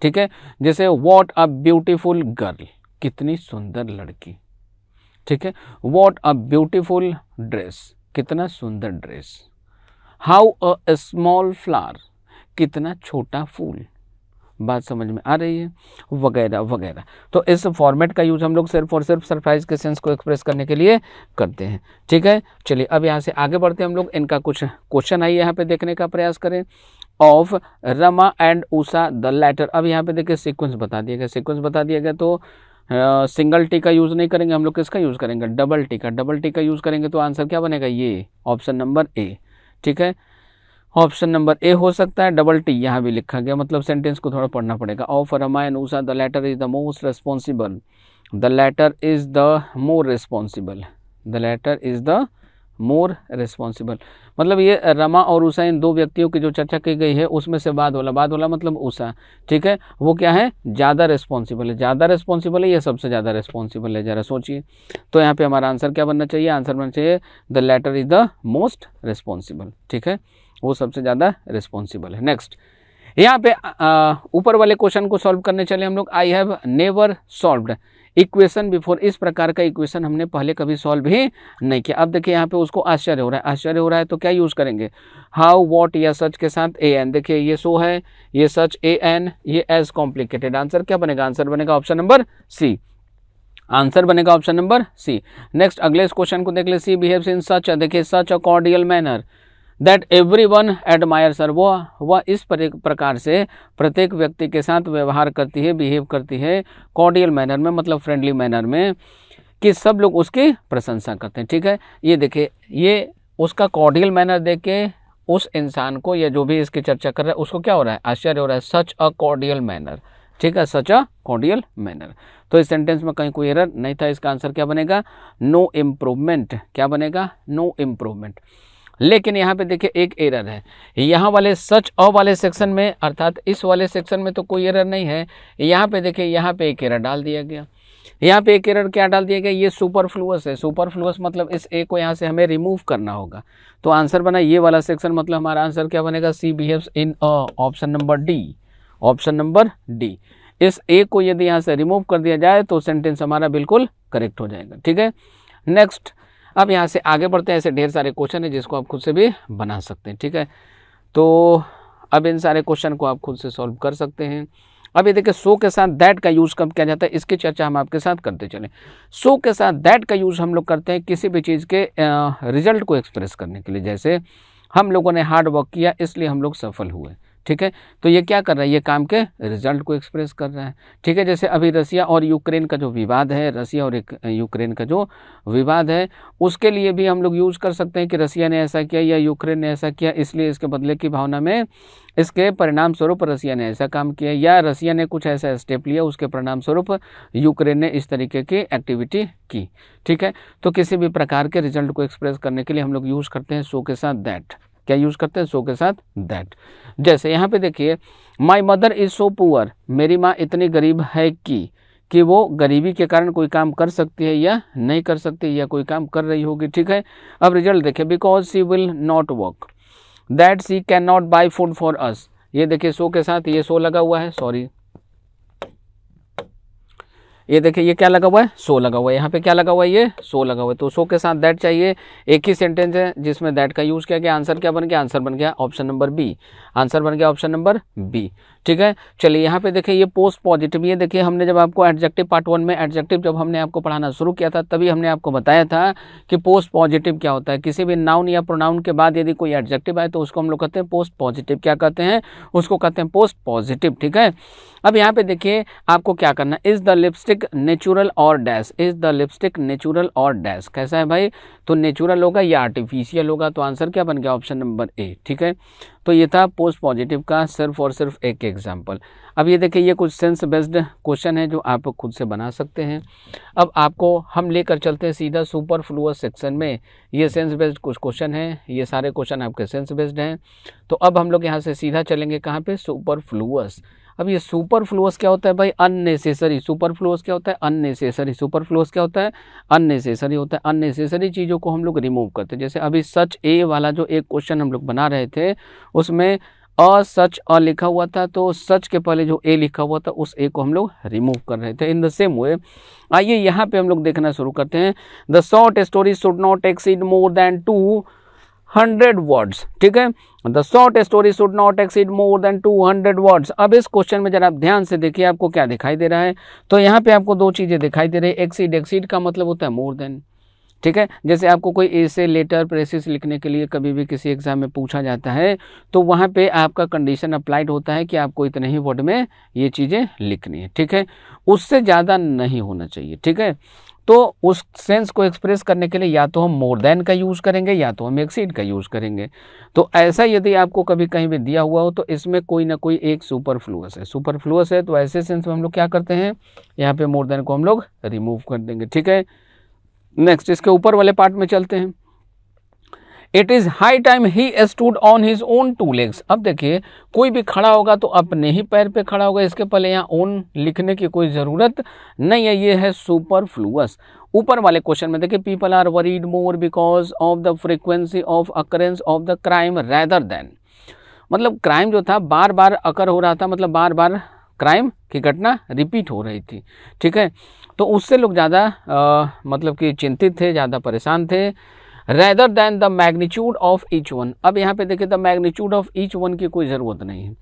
ठीक है जैसे वॉट अ ब्यूटिफुल गर्ल कितनी सुंदर लड़की ठीक है वॉट अ ब्यूटिफुल ड्रेस कितना सुंदर dress how a small flower कितना छोटा फूल बात समझ में आ रही है वगैरह वगैरह तो इस फॉर्मेट का यूज़ हम लोग सिर्फ और सिर्फ सरप्राइज के सेंस को एक्सप्रेस करने के लिए करते हैं ठीक है चलिए अब यहाँ से आगे बढ़ते हैं हम लोग इनका कुछ क्वेश्चन आइए यहाँ पे देखने का प्रयास करें of Rama and Usha the latter अब यहाँ पे देखिए सीक्वेंस बता दिया गया सीक्वेंस बता दिया गया तो सिंगल टी का यूज़ नहीं करेंगे हम लोग किसका यूज़ करेंगे डबल टी का डबल टी का यूज़ करेंगे तो आंसर क्या बनेगा ये ऑप्शन नंबर ए ठीक है ऑप्शन नंबर ए हो सकता है डबल टी यहाँ भी लिखा गया मतलब सेंटेंस को थोड़ा पढ़ना पड़ेगा of Rama and Usha the latter is the most responsible the latter is the more responsible the latter is the more responsible मतलब ये रमा और उषा इन दो व्यक्तियों की जो चर्चा की गई है उसमें से बाद वाला बाद वाला मतलब उषा ठीक है वो क्या है ज़्यादा रिस्पॉन्सिबल है ज़्यादा रिस्पॉन्सिबल है या सबसे ज़्यादा रिस्पॉन्सिबल है ज़रा सोचिए तो यहाँ पे हमारा आंसर क्या बनना चाहिए आंसर बनना चाहिए the latter is the most responsible ठीक है वो सबसे ज़्यादा रिस्पॉन्सिबल है नेक्स्ट यहाँ पे ऊपर वाले क्वेश्चन को सॉल्व करने चले हम लोग I have never solved equation before इस प्रकार का इक्वेशन हमने पहले कभी सॉल्व भी नहीं किया अब देखिए यहाँ पे उसको आश्चर्य हो रहा है आश्चर्य हो रहा है तो क्या यूज़ करेंगे हाउ वॉट या सच के साथ ए एन देखिए ये सो है ये सच ए एन ये एज कॉम्प्लिकेटेड आंसर क्या बनेगा आंसर बनेगा ऑप्शन नंबर सी आंसर बनेगा ऑप्शन नंबर सी नेक्स्ट अगले इस क्वेश्चन को देख ले सी बिहेव्स इन सच देखिए such a cordial manner that everyone admire sir वो वह इस प्रकार से प्रत्येक व्यक्ति के साथ व्यवहार करती है बिहेव करती है कॉर्डियल मैनर में मतलब फ्रेंडली मैनर में कि सब लोग उसकी प्रशंसा करते हैं ठीक है ये देखिए ये उसका कॉर्डियल मैनर देख के उस इंसान को या जो भी इसकी चर्चा कर रहा है उसको क्या हो रहा है आश्चर्य हो रहा है सच अ कॉर्डियल मैनर ठीक है सच अ कॉर्डियल मैनर तो इस सेंटेंस में कहीं कोई एरर नहीं था इसका आंसर क्या बनेगा नो no इम्प्रूवमेंट क्या बनेगा नो no इम्प्रूवमेंट लेकिन यहाँ पे देखिए एक एरर है यहाँ वाले सच अ वाले सेक्शन में अर्थात इस वाले सेक्शन में तो कोई एरर नहीं है यहाँ पे देखिए यहाँ पे एक एरर डाल दिया गया यहाँ पे एक एरर क्या डाल दिया गया ये सुपर फ्लूस है सुपर फ्लूस मतलब इस ए को यहाँ से हमें रिमूव करना होगा तो आंसर बना ये वाला सेक्शन मतलब हमारा आंसर क्या बनेगा C behaves in option number D option number D इस ए को यदि यहाँ से रिमूव कर दिया जाए तो सेंटेंस हमारा बिल्कुल करेक्ट हो जाएगा ठीक है नेक्स्ट अब यहाँ से आगे बढ़ते हैं ऐसे ढेर सारे क्वेश्चन है जिसको आप खुद से भी बना सकते हैं ठीक है तो अब इन सारे क्वेश्चन को आप खुद से सॉल्व कर सकते हैं अब ये देखिए सो के साथ दैट का यूज़ कब किया जाता है इसकी चर्चा हम आपके साथ करते चलें सो के साथ दैट का यूज़ हम लोग करते हैं किसी भी चीज़ के रिजल्ट को एक्सप्रेस करने के लिए जैसे हम लोगों ने हार्ड वर्क किया इसलिए हम लोग सफल हुए ठीक है तो ये क्या कर रहा है ये काम के रिजल्ट को एक्सप्रेस कर रहा है ठीक है जैसे अभी रसिया और यूक्रेन का जो विवाद है रसिया और यूक्रेन का जो विवाद है उसके लिए भी हम लोग यूज़ कर सकते हैं कि रसिया ने ऐसा किया या यूक्रेन ने ऐसा किया इसलिए इसके बदले की भावना में इसके परिणाम स्वरूप रसिया ने ऐसा काम किया या रसिया ने कुछ ऐसा स्टेप लिया उसके परिणाम स्वरूप यूक्रेन ने इस तरीके की एक्टिविटी की ठीक है तो किसी भी प्रकार के रिजल्ट को एक्सप्रेस करने के लिए हम लोग यूज़ करते हैं सो के साथ दैट क्या यूज़ करते हैं सो के साथ दैट जैसे यहाँ पे देखिए my mother is so poor मेरी माँ इतनी गरीब है कि कि वो गरीबी के कारण कोई काम कर सकती है या नहीं कर सकती या कोई काम कर रही होगी ठीक है अब रिजल्ट देखिए because she will not work that she can not buy food for us ये देखिए सो के साथ ये सो लगा हुआ है सॉरी ये देखिए ये क्या लगा हुआ है सो लगा हुआ है यहाँ पे क्या लगा हुआ है ये सो लगा हुआ है तो सो के साथ दैट चाहिए एक ही सेंटेंस है जिसमें दैट का यूज़ किया गया आंसर क्या बन गया आंसर बन गया ऑप्शन नंबर बी आंसर बन गया ऑप्शन नंबर बी ठीक है चलिए यहाँ पे देखिए ये पोस्ट पॉजिटिव ये देखिए हमने जब आपको एडजेक्टिव पार्ट वन में एडजेक्टिव जब हमने आपको पढ़ाना शुरू किया था तभी हमने आपको बताया था कि पोस्ट पॉजिटिव क्या होता है किसी भी नाउन या प्रोनाउन के बाद यदि कोई एडजेक्टिव आए तो उसको हम लोग कहते हैं पोस्ट पॉजिटिव क्या कहते हैं उसको कहते हैं पोस्ट पॉजिटिव ठीक है अब यहाँ पे देखिए आपको क्या करना is the lipstick lipstick natural और dash is the lipstick natural और डैश कैसा है भाई तो नेचुरल होगा या आर्टिफिशियल होगा तो आंसर क्या बन गया ऑप्शन नंबर ए ठीक है तो ये था पोस्ट पॉजिटिव का सिर्फ और सिर्फ एक एग्जाम्पल अब ये देखिए ये कुछ सेंस बेस्ड क्वेश्चन है जो आप खुद से बना सकते हैं अब आपको हम लेकर चलते हैं सीधा सुपर फ्लूअस सेक्शन में ये सेंस बेस्ड कुछ क्वेश्चन हैं ये सारे क्वेश्चन आपके सेंस बेस्ड हैं तो अब हम लोग यहाँ से सीधा चलेंगे कहाँ पर सुपर फ्लूअस अब ये सुपर फ्लोस क्या होता है भाई अननेसेसरी सुपर फ्लोस क्या होता है अननेसेसरी सुपर फ्लोस क्या होता है अननेसेसरी होता है अननेसेसरी चीज़ों को हम लोग रिमूव करते हैं जैसे अभी सच ए वाला जो एक क्वेश्चन हम लोग बना रहे थे उसमें अ सच अ लिखा हुआ था तो सच के पहले जो ए लिखा हुआ था उस ए को हम लोग रिमूव कर रहे थे इन द सेम वे आइए यहाँ पे हम लोग देखना शुरू करते हैं the short story should not exceed more than two hundred words ठीक है the short story should not exceed more than two hundred words अब इस क्वेश्चन में जरा आप ध्यान से देखिए आपको क्या दिखाई दे रहा है तो यहाँ पे आपको दो चीज़ें दिखाई दे रही है एक्सीड एक्सीड का मतलब होता है मोर देन ठीक है जैसे आपको कोई ऐसे लेटर प्रेसिस लिखने के लिए कभी भी किसी एग्ज़ाम में पूछा जाता है तो वहाँ पे आपका कंडीशन अप्लाइड होता है कि आपको इतने ही वर्ड में ये चीज़ें लिखनी है ठीक है उससे ज़्यादा नहीं होना चाहिए ठीक है तो उस सेंस को एक्सप्रेस करने के लिए या तो हम मोर देन का यूज़ करेंगे या तो हम एक्सीड का यूज़ करेंगे तो ऐसा यदि आपको कभी कहीं भी दिया हुआ हो तो इसमें कोई ना कोई एक सुपर फ्लूस है सुपर फ्लूस है तो ऐसे सेंस में हम लोग क्या करते हैं यहाँ पे मोर देन को हम लोग रिमूव कर देंगे ठीक है नेक्स्ट इसके ऊपर वाले पार्ट में चलते हैं it is high time he stood on his own two legs अब देखिए कोई भी खड़ा होगा तो अपने ही पैर पे खड़ा होगा इसके पहले यहाँ ओन लिखने की कोई ज़रूरत नहीं है ये है सुपर फ्लूअस ऊपर वाले क्वेश्चन में देखिए people are worried more because of the frequency of occurrence of the crime rather than मतलब क्राइम जो था बार बार अकर हो रहा था मतलब बार बार क्राइम की घटना रिपीट हो रही थी ठीक है तो उससे लोग ज़्यादा मतलब कि चिंतित थे ज़्यादा परेशान थे rather than the magnitude of each one अब यहाँ पे देखिए the magnitude of each one की कोई ज़रूरत नहीं है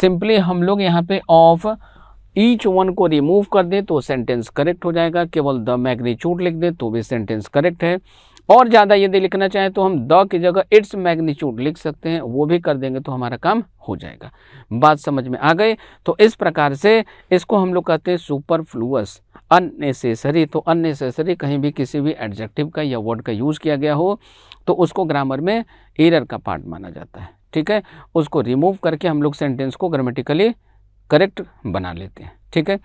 सिंपली हम लोग यहाँ पे ऑफ ईच वन को रिमूव कर दें तो सेंटेंस करेक्ट हो जाएगा केवल द मैग्नीट्यूड लिख दें तो भी सेंटेंस करेक्ट है और ज़्यादा यदि लिखना चाहें तो हम द की जगह इट्स मैग्नीट्यूड लिख सकते हैं वो भी कर देंगे तो हमारा काम हो जाएगा बात समझ में आ गई तो इस प्रकार से इसको हम लोग कहते हैं सुपर फ्लूअस अननेसेसरी तो अननेसेसरी कहीं भी किसी भी एडजेक्टिव का या वर्ड का यूज़ किया गया हो तो उसको ग्रामर में एरर का पार्ट माना जाता है ठीक है उसको रिमूव करके हम लोग सेंटेंस को ग्रामेटिकली करेक्ट बना लेते हैं ठीक है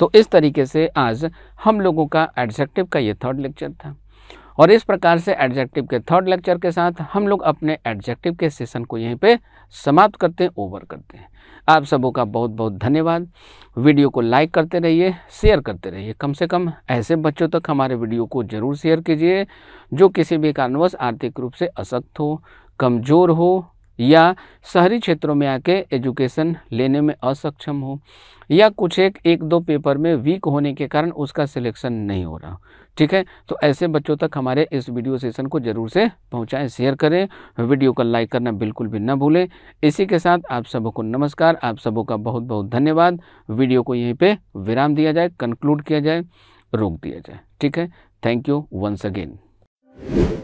तो इस तरीके से आज हम लोगों का एडजेक्टिव का ये थर्ड लेक्चर था और इस प्रकार से एडजेक्टिव के थर्ड लेक्चर के साथ हम लोग अपने एडजेक्टिव के सेशन को यहीं पे समाप्त करते हैं ओवर करते हैं आप सबों का बहुत बहुत धन्यवाद वीडियो को लाइक करते रहिए शेयर करते रहिए कम से कम ऐसे बच्चों तक हमारे वीडियो को ज़रूर शेयर कीजिए जो किसी भी कारणवश आर्थिक रूप से असक्त हो कमज़ोर हो या शहरी क्षेत्रों में आके एजुकेशन लेने में असक्षम हो या कुछ एक एक दो पेपर में वीक होने के कारण उसका सिलेक्शन नहीं हो रहा ठीक है तो ऐसे बच्चों तक हमारे इस वीडियो सेशन को ज़रूर से पहुंचाएं शेयर करें वीडियो को लाइक करना बिल्कुल भी ना भूलें इसी के साथ आप को नमस्कार आप सबों का बहुत बहुत धन्यवाद वीडियो को यहीं पर विराम दिया जाए कंक्लूड किया जाए रोक दिया जाए ठीक है थैंक यू वंस अगेन